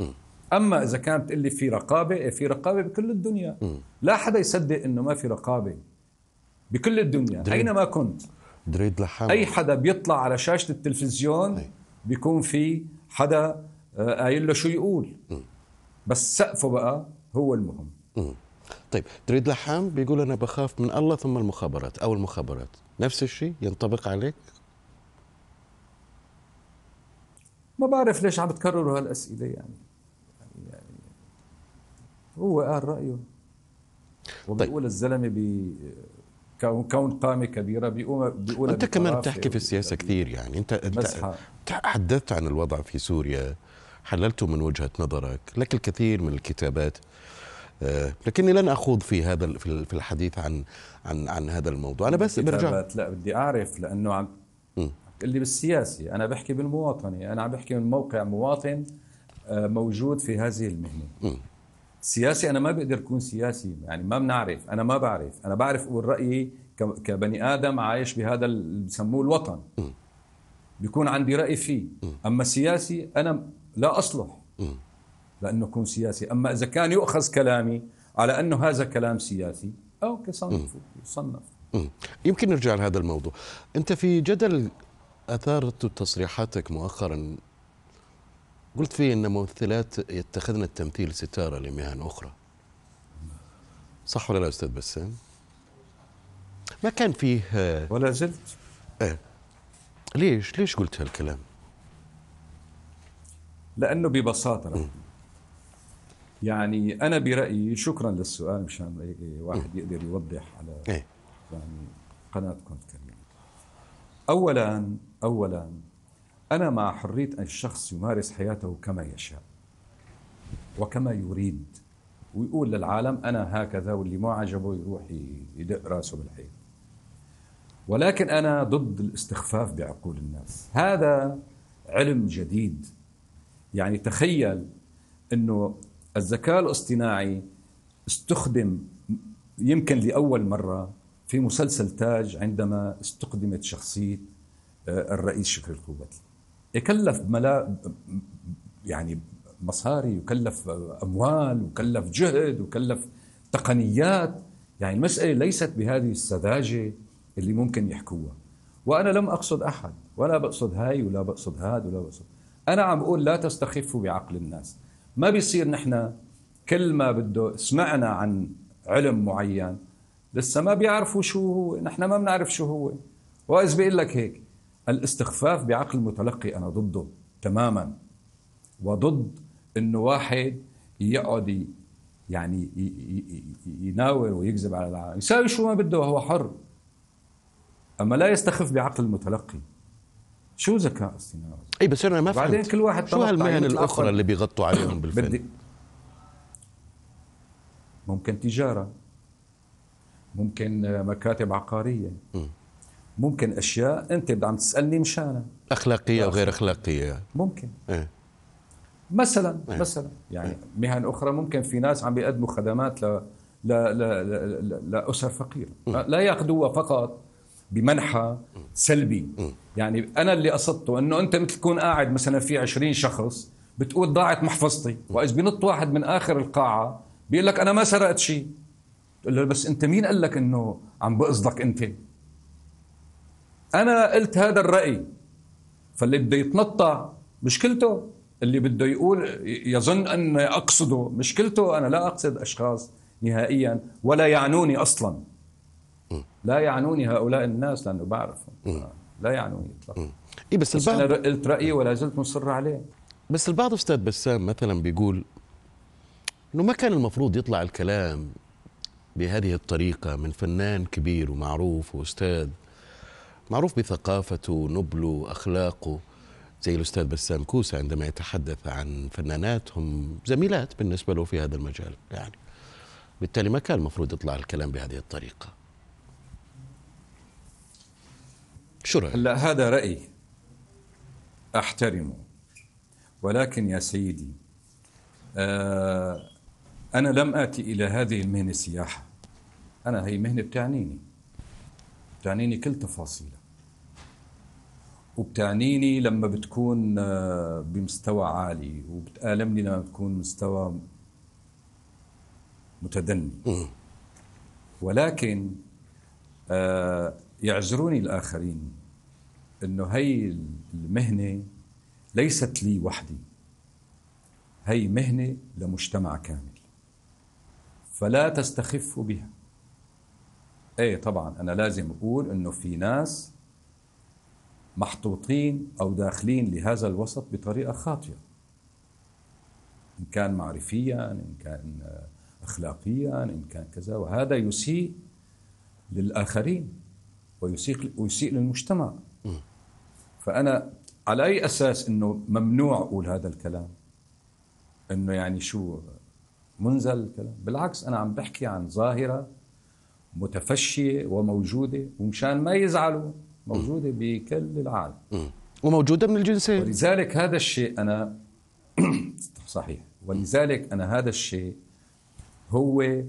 أما إذا كانت اللي في رقابة في رقابة بكل الدنيا لا حدا يصدق أنه ما في رقابة بكل الدنيا أينما كنت دريد لحام. أي حدا بيطلع على شاشة التلفزيون بيكون في حدا آه، قايل له شو يقول بس سقفه بقى هو المهم طيب تريد لحام بيقول انا بخاف من الله ثم المخابرات او المخابرات نفس الشيء ينطبق عليك ما بعرف ليش عم تكرروا هالاسئله يعني. يعني. يعني هو قال رايه وبيقول طيب. الزلمه بي كون قامه كبيره بيقوم بيقول انت كمان بتحكي في السياسه كثير يعني انت انت تحدثت عن الوضع في سوريا حللته من وجهه نظرك لك الكثير من الكتابات آه، لكني لن اخوض في هذا في الحديث عن عن عن هذا الموضوع انا بس برجع لا بدي اعرف لانه عم اللي بالسياسي انا بحكي بالمواطني انا عم بحكي من موقع مواطن آه، موجود في هذه المهنه سياسي انا ما بقدر اكون سياسي يعني ما بنعرف انا ما بعرف انا بعرف اقول رايي كبني ادم عايش بهذا اللي بسموه الوطن بيكون عندي راي فيه اما سياسي انا لا اصلح لأنه يكون سياسي أما إذا كان يؤخذ كلامي على أنه هذا كلام سياسي أوكي صنفه صنف يمكن نرجع لهذا الموضوع أنت في جدل أثارت تصريحاتك مؤخرا قلت فيه أن ممثلات يتخذن التمثيل ستارة لمهن أخرى صح ولا لا أستاذ بسام ما كان فيه آه، ولا زلت إيه ليش ليش قلت هالكلام لأنه ببساطة يعني انا برايي شكرا للسؤال مشان واحد يقدر يوضح على إيه. يعني قناتكم الكريمه اولا اولا انا مع حريه ان الشخص يمارس حياته كما يشاء وكما يريد ويقول للعالم انا هكذا واللي ما عجبه يروح يدق راسه بالحيط ولكن انا ضد الاستخفاف بعقول الناس هذا علم جديد يعني تخيل انه الذكاء الاصطناعي استخدم يمكن لأول مرة في مسلسل تاج عندما استخدمت شخصية آه، الرئيس شكر الكوبتي يكلف ملا يعني مصاري وكلف آه، أموال وكلف جهد وكلف تقنيات يعني المسألة ليست بهذه السذاجة اللي ممكن يحكوها وأنا لم أقصد أحد ولا بقصد هاي ولا بقصد هاد ولا بقصد أنا عم أقول لا تستخفوا بعقل الناس ما بيصير نحن كل ما بده سمعنا عن علم معين لسه ما بيعرفوا شو هو نحن ما بنعرف شو هو وايز بيقول لك هيك الاستخفاف بعقل المتلقي انا ضده تماما وضد انه واحد يقعد يعني يناور ويكذب على العالم يساوي شو ما بده هو حر اما لا يستخف بعقل المتلقي شو ذكاء اصطناعي؟ اي بس انا ما فهمت بعدين كل واحد شو هالمهن الاخرى اللي بيغطوا عليهم بالفن؟ بدي ممكن تجاره ممكن مكاتب عقاريه ممكن اشياء انت عم تسالني مشانها اخلاقيه وغير اخلاقيه ممكن إيه؟ مثلا إيه؟ مثلا يعني إيه؟ مهن اخرى ممكن في ناس عم بيقدموا خدمات ل فقيره لا ياخذوها فقط بمنحى سلبي يعني انا اللي قصدته انه انت مثل تكون قاعد مثلا في 20 شخص بتقول ضاعت محفظتي واذا بينط واحد من اخر القاعه بيقول لك انا ما سرقت شيء تقول له بس انت مين قال لك انه عم بقصدك انت انا قلت هذا الراي فاللي بده يتنطع مشكلته اللي بده يقول يظن ان اقصده مشكلته انا لا اقصد اشخاص نهائيا ولا يعنوني اصلا لا يعنوني هؤلاء الناس لانه بعرفهم لا يعنوني اطلاقا إيه بس, بس البعض انا قلت رايي ولا زلت مصر عليه بس البعض استاذ بسام مثلا بيقول انه ما كان المفروض يطلع الكلام بهذه الطريقه من فنان كبير ومعروف واستاذ معروف بثقافته نبله اخلاقه زي الاستاذ بسام كوسة عندما يتحدث عن فنانات هم زميلات بالنسبه له في هذا المجال يعني بالتالي ما كان المفروض يطلع الكلام بهذه الطريقه شو رأيك؟ هلا هذا رأي أحترمه ولكن يا سيدي آه أنا لم آتي إلى هذه المهنة سياحة أنا هي مهنة بتعنيني بتعنيني كل تفاصيلها وبتعنيني لما بتكون آه، بمستوى عالي وبتألمني لما بتكون مستوى متدني ولكن آه يعذروني الآخرين أنه هي المهنة ليست لي وحدي هي مهنة لمجتمع كامل فلا تستخفوا بها ايه طبعا انا لازم اقول انه في ناس محطوطين او داخلين لهذا الوسط بطريقه خاطئه ان كان معرفيا ان كان اخلاقيا ان كان كذا وهذا يسيء للاخرين ويسيء ويسيء للمجتمع فانا على اي اساس انه ممنوع اقول هذا الكلام انه يعني شو منزل الكلام بالعكس انا عم بحكي عن ظاهره متفشيه وموجوده ومشان ما يزعلوا موجوده بكل العالم وموجوده من الجنسين ولذلك هذا الشيء انا صحيح ولذلك انا هذا الشيء هو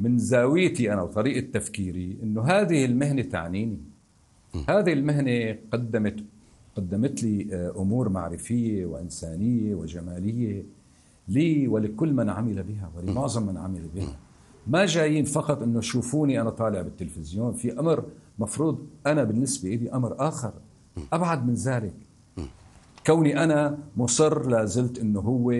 من زاويتي أنا وطريقة تفكيري أنه هذه المهنة تعنيني هذه المهنة قدمت قدمت لي آه، أمور معرفية وإنسانية وجمالية لي ولكل من عمل بها ولمعظم من عمل بها ما جايين فقط أنه شوفوني أنا طالع بالتلفزيون في أمر مفروض أنا بالنسبة لي أمر آخر أبعد من ذلك كوني أنا مصر لازلت أنه هو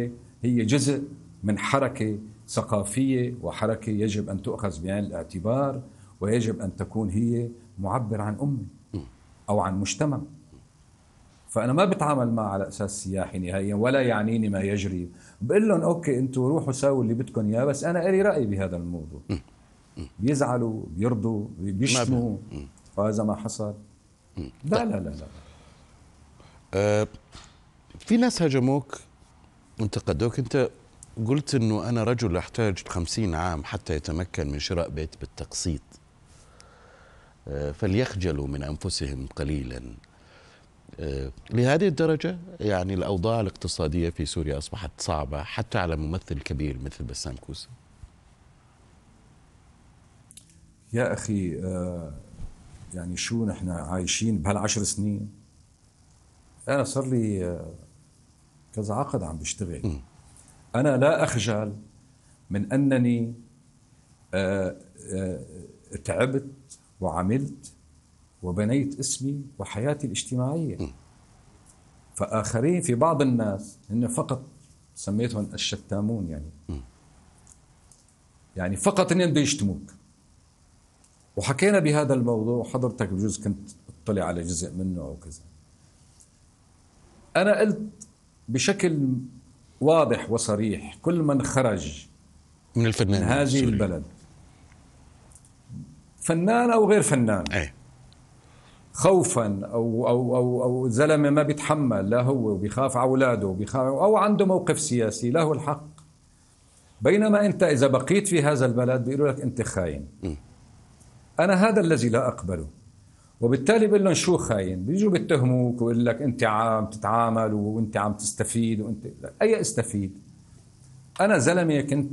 هي جزء من حركة ثقافية وحركة يجب أن تؤخذ بعين الاعتبار ويجب أن تكون هي معبر عن أمة أو عن مجتمع فأنا ما بتعامل معه على أساس سياحي نهائيا ولا يعنيني ما يجري بقول لهم أوكي أنتم روحوا سووا اللي بدكم إياه بس أنا إلي رأي بهذا الموضوع بيزعلوا بيرضوا بيشتموا وهذا ما حصل طيب. لا لا لا لا أه، في ناس هاجموك وانتقدوك انت قلت أنه أنا رجل أحتاج 50 عام حتى يتمكن من شراء بيت بالتقسيط آه، فليخجلوا من أنفسهم قليلا آه، لهذه الدرجة يعني الأوضاع الاقتصادية في سوريا أصبحت صعبة حتى على ممثل كبير مثل بسام كوسي يا أخي آه، يعني شو نحن عايشين بهالعشر سنين أنا صار لي كذا عقد عم بشتغل أنا لا أخجل من أنني آه، آه، تعبت وعملت وبنيت اسمي وحياتي الاجتماعية فآخرين في بعض الناس هن فقط سميتهم الشتامون يعني يعني فقط هن بده يشتموك وحكينا بهذا الموضوع وحضرتك بجوز كنت اطلع على جزء منه او كذا انا قلت بشكل واضح وصريح كل من خرج من الفنان من هذه السوري. البلد فنان او غير فنان أي. خوفا او او او او زلمه ما بيتحمل لا هو وبيخاف على اولاده وبيخاف او عنده موقف سياسي له الحق بينما انت اذا بقيت في هذا البلد بيقولوا لك انت خاين م. انا هذا الذي لا اقبله وبالتالي بقول لهم شو خاين بيجوا بيتهموك ويقول لك انت عم تتعامل وانت عم تستفيد وانت اي استفيد انا زلمه كنت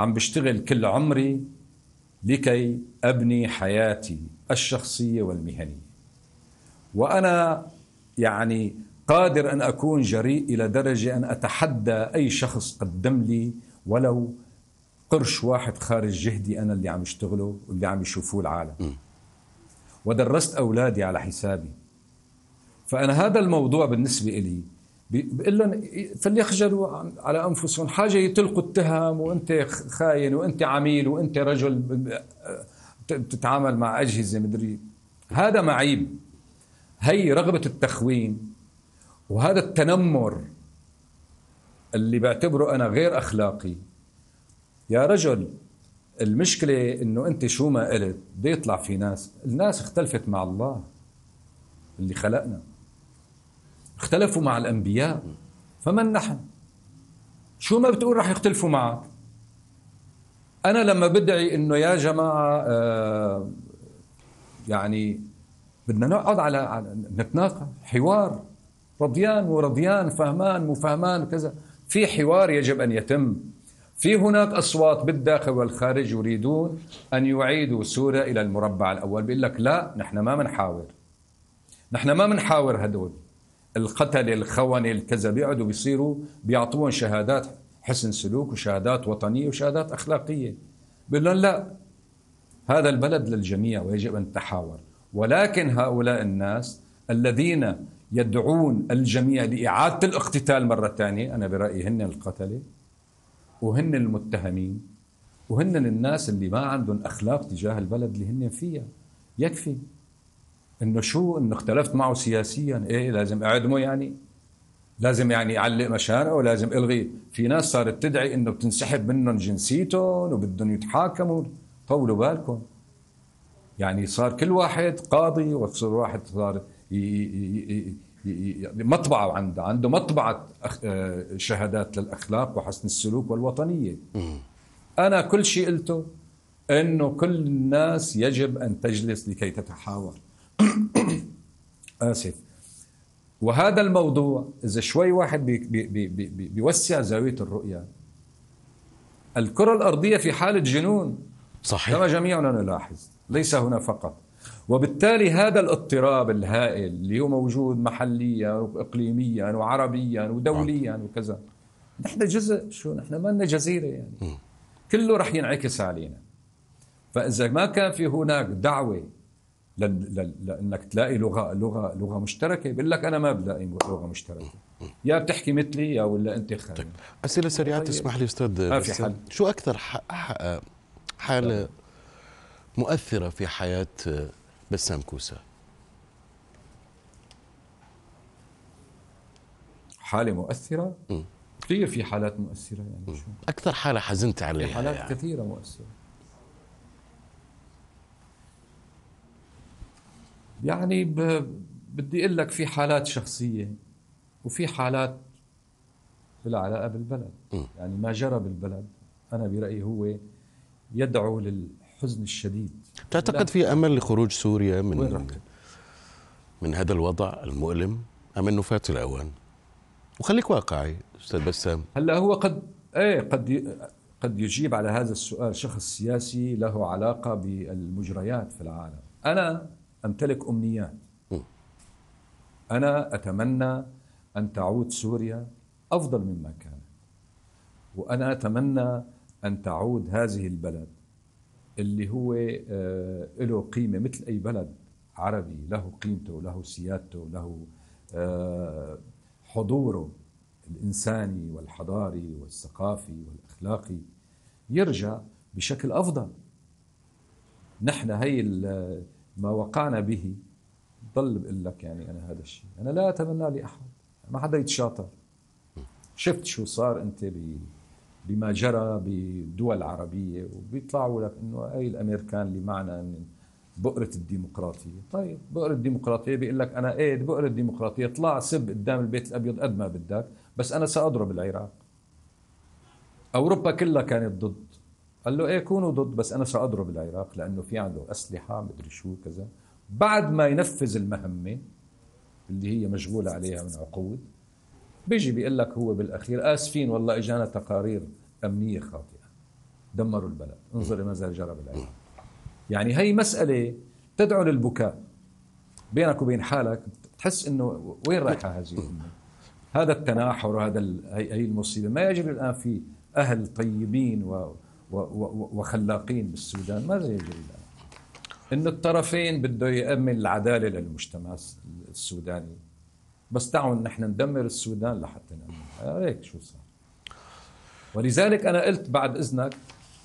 عم بشتغل كل عمري لكي ابني حياتي الشخصيه والمهنيه وانا يعني قادر ان اكون جريء الى درجه ان اتحدى اي شخص قدم لي ولو قرش واحد خارج جهدي انا اللي عم اشتغله واللي عم يشوفوه العالم ودرست أولادي على حسابي فأنا هذا الموضوع بالنسبة إلي بقول لهم فليخجلوا على انفسهم حاجه يتلقوا التهم وانت خاين وانت عميل وانت رجل بتتعامل مع اجهزه مدري هذا معيب هي رغبه التخوين وهذا التنمر اللي بعتبره انا غير اخلاقي يا رجل المشكلة انه انت شو ما قلت بيطلع في ناس الناس اختلفت مع الله اللي خلقنا اختلفوا مع الانبياء فمن نحن شو ما بتقول رح يختلفوا معك انا لما بدعي انه يا جماعه آه يعني بدنا نقعد على, على نتناقش حوار رضيان ورضيان فهمان مفهمان كذا في حوار يجب ان يتم في هناك أصوات بالداخل والخارج يريدون أن يعيدوا سوريا إلى المربع الأول بيقول لك لا نحن ما بنحاور نحن ما بنحاور هدول القتل الخونة الكذا بيقعدوا بيصيروا بيعطوهم شهادات حسن سلوك وشهادات وطنية وشهادات أخلاقية بيقول لهم لا هذا البلد للجميع ويجب أن تحاور ولكن هؤلاء الناس الذين يدعون الجميع لإعادة الاقتتال مرة ثانية أنا برأيي هن القتلة وهن المتهمين وهن الناس اللي ما عندهم اخلاق تجاه البلد اللي هن فيها يكفي انه شو انه اختلفت معه سياسيا ايه لازم اعدمه يعني لازم يعني اعلق مشارعه ولازم الغي في ناس صارت تدعي انه بتنسحب منهم جنسيتهم وبدهم يتحاكموا طولوا بالكم يعني صار كل واحد قاضي وصار واحد صار يعني مطبعه عنده عنده مطبعه آه، شهادات للاخلاق وحسن السلوك والوطنيه انا كل شيء قلته انه كل الناس يجب ان تجلس لكي تتحاور اسف وهذا الموضوع اذا شوي واحد بي بي بي بي بيوسع زاويه الرؤيه الكره الارضيه في حاله جنون صحيح كما جميعنا نلاحظ ليس هنا فقط وبالتالي هذا الاضطراب الهائل اللي هو موجود محليا واقليميا وعربيا ودوليا نعم. وكذا نحن جزء شو نحن ما لنا جزيره يعني كله رح ينعكس علينا فاذا ما كان في هناك دعوه لانك تلاقي لغه لغه لغه مشتركه بقول لك انا ما بلاقي لغه مشتركه يا بتحكي مثلي يا ولا انت خارج طيب. اسئله سريعه طيب. تسمح لي استاذ ما في حل شو اكثر حاله طيب. مؤثره في حياه بسام كوسا حاله مؤثره م. كثير في حالات مؤثره يعني شو. اكثر حاله حزنت عليها في حالات يعني. كثيره مؤثره يعني ب... بدي اقول لك في حالات شخصيه وفي حالات لها علاقه بالبلد م. يعني ما جرى بالبلد انا برايي هو يدعو لل الحزن الشديد تعتقد في امل لخروج سوريا من من هذا الوضع المؤلم ام انه فات الاوان وخليك واقعي استاذ بسام هلا هو قد ايه قد ي... قد يجيب على هذا السؤال شخص سياسي له علاقه بالمجريات في العالم انا امتلك امنيات انا اتمنى ان تعود سوريا افضل مما كانت وانا اتمنى ان تعود هذه البلد اللي هو آه، له قيمه مثل اي بلد عربي له قيمته له سيادته له آه، حضوره الانساني والحضاري والثقافي والاخلاقي يرجى بشكل افضل نحن هي آه، ما وقعنا به ضل بقول لك يعني انا هذا الشيء انا لا اتمنى لاحد ما حدا يتشاطر شفت شو صار انت ب بما جرى بالدول العربية وبيطلعوا لك أنه أي الأمريكان اللي معنا بؤرة الديمقراطية طيب بؤرة الديمقراطية بيقول لك أنا ايد بؤرة الديمقراطية طلع سب قدام البيت الأبيض قد ما بدك بس أنا سأضرب العراق أوروبا كلها كانت ضد قال له ايه كونوا ضد بس انا ساضرب العراق لانه في عنده اسلحه مدري شو كذا بعد ما ينفذ المهمه اللي هي مشغوله عليها من عقود بيجي بيقول لك هو بالاخير اسفين والله اجانا تقارير امنيه خاطئه دمروا البلد انظر لماذا جرى بالعراق يعني هي مساله تدعو للبكاء بينك وبين حالك تحس انه وين رايحه هذه هذا التناحر وهذا هي المصيبه ما يجري الان في اهل طيبين و وخلاقين بالسودان ماذا يجري الان؟ ان الطرفين بده يامن العداله للمجتمع السوداني بس تعالوا نحن ندمر السودان لحتى هيك شو صار ولذلك أنا قلت بعد إذنك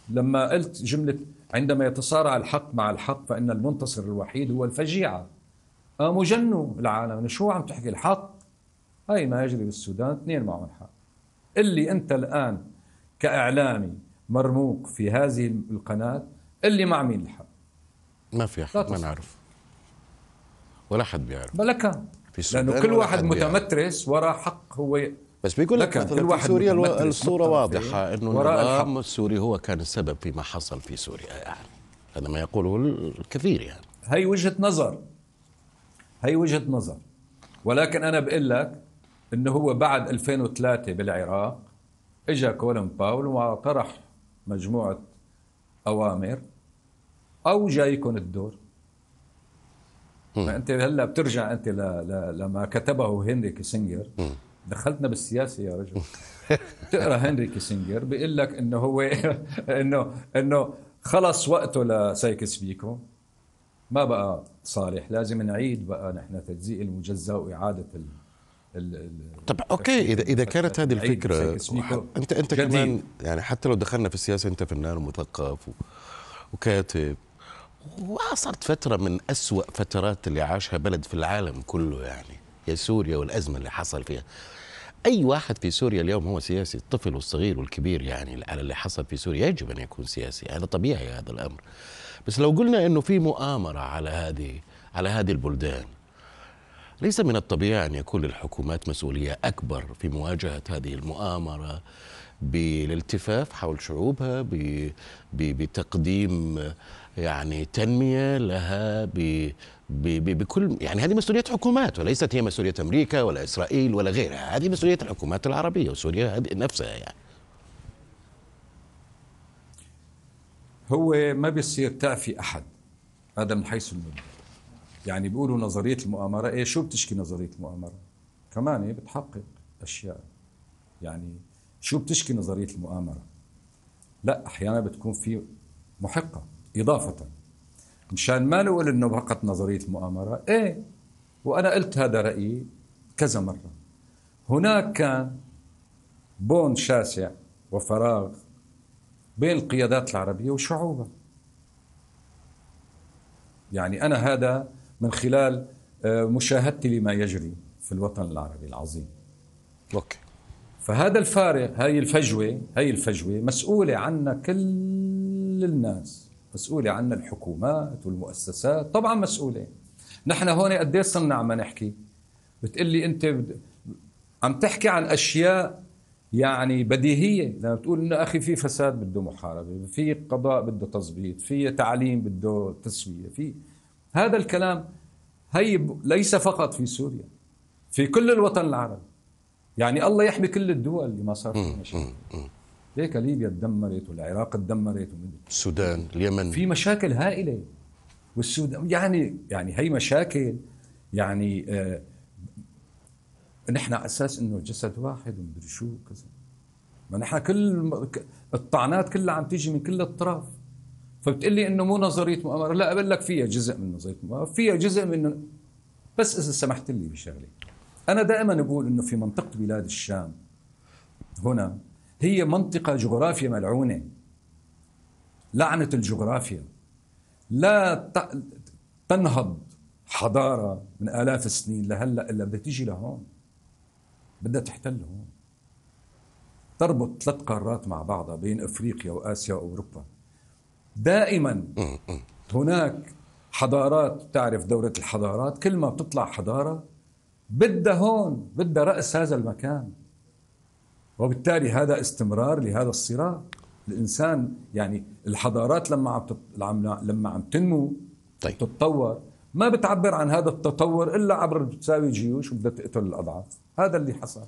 لما قلت جملة عندما يتصارع الحق مع الحق فإن المنتصر الوحيد هو الفجيعة قاموا جنوا العالم شو عم تحكي الحق هاي ما يجري بالسودان اثنين معهم الحق اللي أنت الآن كإعلامي مرموق في هذه القناة اللي مع مين الحق ما في أحد ما نعرف ولا حد بيعرف بلا لانه كل واحد متمترس وراء حق هو بس بيقول لك كل في سوريا الصوره واضحه انه النظام السوري هو كان السبب فيما حصل في سوريا يعني هذا ما يقوله الكثير يعني هي وجهه نظر هي وجهه نظر ولكن انا بقول لك انه هو بعد 2003 بالعراق اجى كولن باول وطرح مجموعه اوامر او جايكم الدور فانت هلا بترجع انت ل... ل... لما كتبه هنري كيسنجر دخلتنا بالسياسه يا رجل تقرا هنري كيسنجر بيقول لك انه هو انه انه خلص وقته لسايكس بيكو ما بقى صالح لازم نعيد بقى نحن تجزيء المجزا واعاده ال... ال... ال... طب اوكي اذا اذا كانت هذه الفكره وح... انت انت جديد. كمان يعني حتى لو دخلنا في السياسه انت فنان ومثقف و... وكاتب وعصرت فترة من أسوأ فترات اللي عاشها بلد في العالم كله يعني يا سوريا والأزمة اللي حصل فيها أي واحد في سوريا اليوم هو سياسي الطفل والصغير والكبير يعني على اللي حصل في سوريا يجب أن يكون سياسي هذا طبيعي هذا الأمر بس لو قلنا أنه في مؤامرة على هذه على هذه البلدان ليس من الطبيعي أن يكون للحكومات مسؤولية أكبر في مواجهة هذه المؤامرة بالالتفاف حول شعوبها بتقديم يعني تنميه لها ب بكل يعني هذه مسؤوليه حكومات وليست هي مسؤوليه امريكا ولا اسرائيل ولا غيرها هذه مسؤوليه الحكومات العربيه وسوريا نفسها يعني هو ما بيصير تعفي احد هذا من حيث المبدا يعني بيقولوا نظريه المؤامره ايه شو بتشكي نظريه المؤامره كمان إيه بتحقق اشياء يعني شو بتشكي نظريه المؤامره لا احيانا بتكون في محقه إضافة مشان ما نقول إنه فقط نظرية المؤامرة إيه وأنا قلت هذا رأيي كذا مرة هناك كان بون شاسع وفراغ بين القيادات العربية وشعوبها يعني أنا هذا من خلال آه، مشاهدتي لما يجري في الوطن العربي العظيم أوكي. فهذا الفارق هاي الفجوة هاي الفجوة مسؤولة عنا كل الناس مسؤولة عنا الحكومات والمؤسسات طبعا مسؤولة نحن هون قدي إيه صرنا عم نحكي بتقلي انت بد... عم تحكي عن اشياء يعني بديهيه لما بتقول انه اخي في فساد بده محاربه في قضاء بده تظبيط في تعليم بده تسويه في هذا الكلام هي ليس فقط في سوريا في كل الوطن العربي يعني الله يحمي كل الدول اللي ما صار فيها مشاكل ليك ليبيا تدمرت والعراق تدمرت السودان اليمن في مشاكل هائله والسودان يعني يعني هي مشاكل يعني آه نحن على اساس انه جسد واحد ومدري شو كذا ما نحن كل الطعنات كلها عم تيجي من كل الاطراف فبتقول لي انه مو نظريه مؤامره لا بقول لك فيها جزء من نظريه مؤامره فيها جزء من بس اذا سمحت لي بشغله انا دائما بقول انه في منطقه بلاد الشام هنا هي منطقة جغرافية ملعونة لعنة الجغرافيا لا تنهض حضارة من آلاف السنين لهلأ إلا بدها تيجي لهون بدها تحتل هون تربط ثلاث قارات مع بعضها بين افريقيا واسيا واوروبا دائما هناك حضارات تعرف دورة الحضارات كل ما بتطلع حضارة بدها هون بدها رأس هذا المكان وبالتالي هذا استمرار لهذا الصراع الانسان يعني الحضارات لما عم لما عم تنمو طيب. تتطور ما بتعبر عن هذا التطور الا عبر بتساوي جيوش وبدها تقتل الاضعاف هذا اللي حصل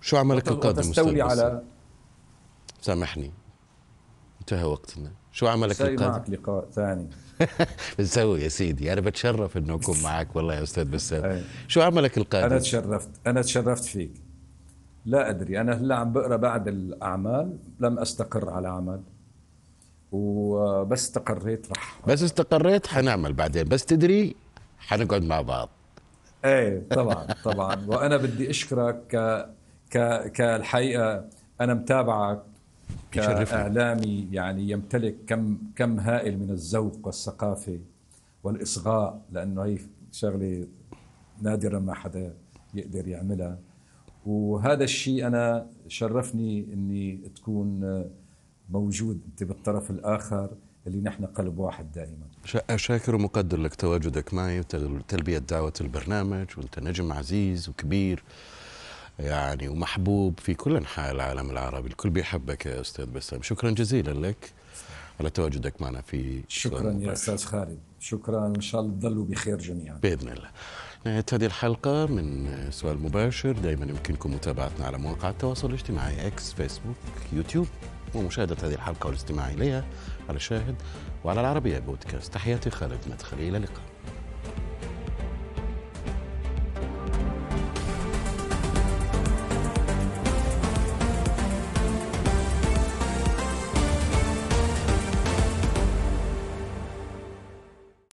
شو عملك القادم تستولي على سامحني انتهى وقتنا شو عملك القادم معك لقاء ثاني بنسوي يا سيدي انا بتشرف انه اكون معك والله يا استاذ بسام شو عملك القادم انا تشرفت انا تشرفت فيك لا ادري انا هلا عم بقرا بعد الاعمال لم استقر على عمل وبس استقريت رح بس استقريت حنعمل بعدين بس تدري حنقعد مع بعض ايه طبعا طبعا وانا بدي اشكرك ك ك كالحقيقه انا متابعك كاعلامي يعني يمتلك كم كم هائل من الذوق والثقافه والاصغاء لانه هي شغله نادرا ما حدا يقدر يعملها وهذا الشيء انا شرفني اني تكون موجود انت بالطرف الاخر اللي نحن قلب واحد دائما شاكر ومقدر لك تواجدك معي وتلبية دعوة البرنامج وانت نجم عزيز وكبير يعني ومحبوب في كل انحاء العالم العربي الكل بيحبك يا استاذ بسام شكرا جزيلا لك على تواجدك معنا في شكرا يا استاذ خالد شكرا ان شاء الله تضلوا بخير جميعا باذن الله نهاية هذه الحلقة من سؤال مباشر دائما يمكنكم متابعتنا على مواقع التواصل الاجتماعي اكس فيسبوك يوتيوب ومشاهدة هذه الحلقة والاستماع إليها على شاهد وعلى العربية بودكاست تحياتي خالد مدخلي إلى اللقاء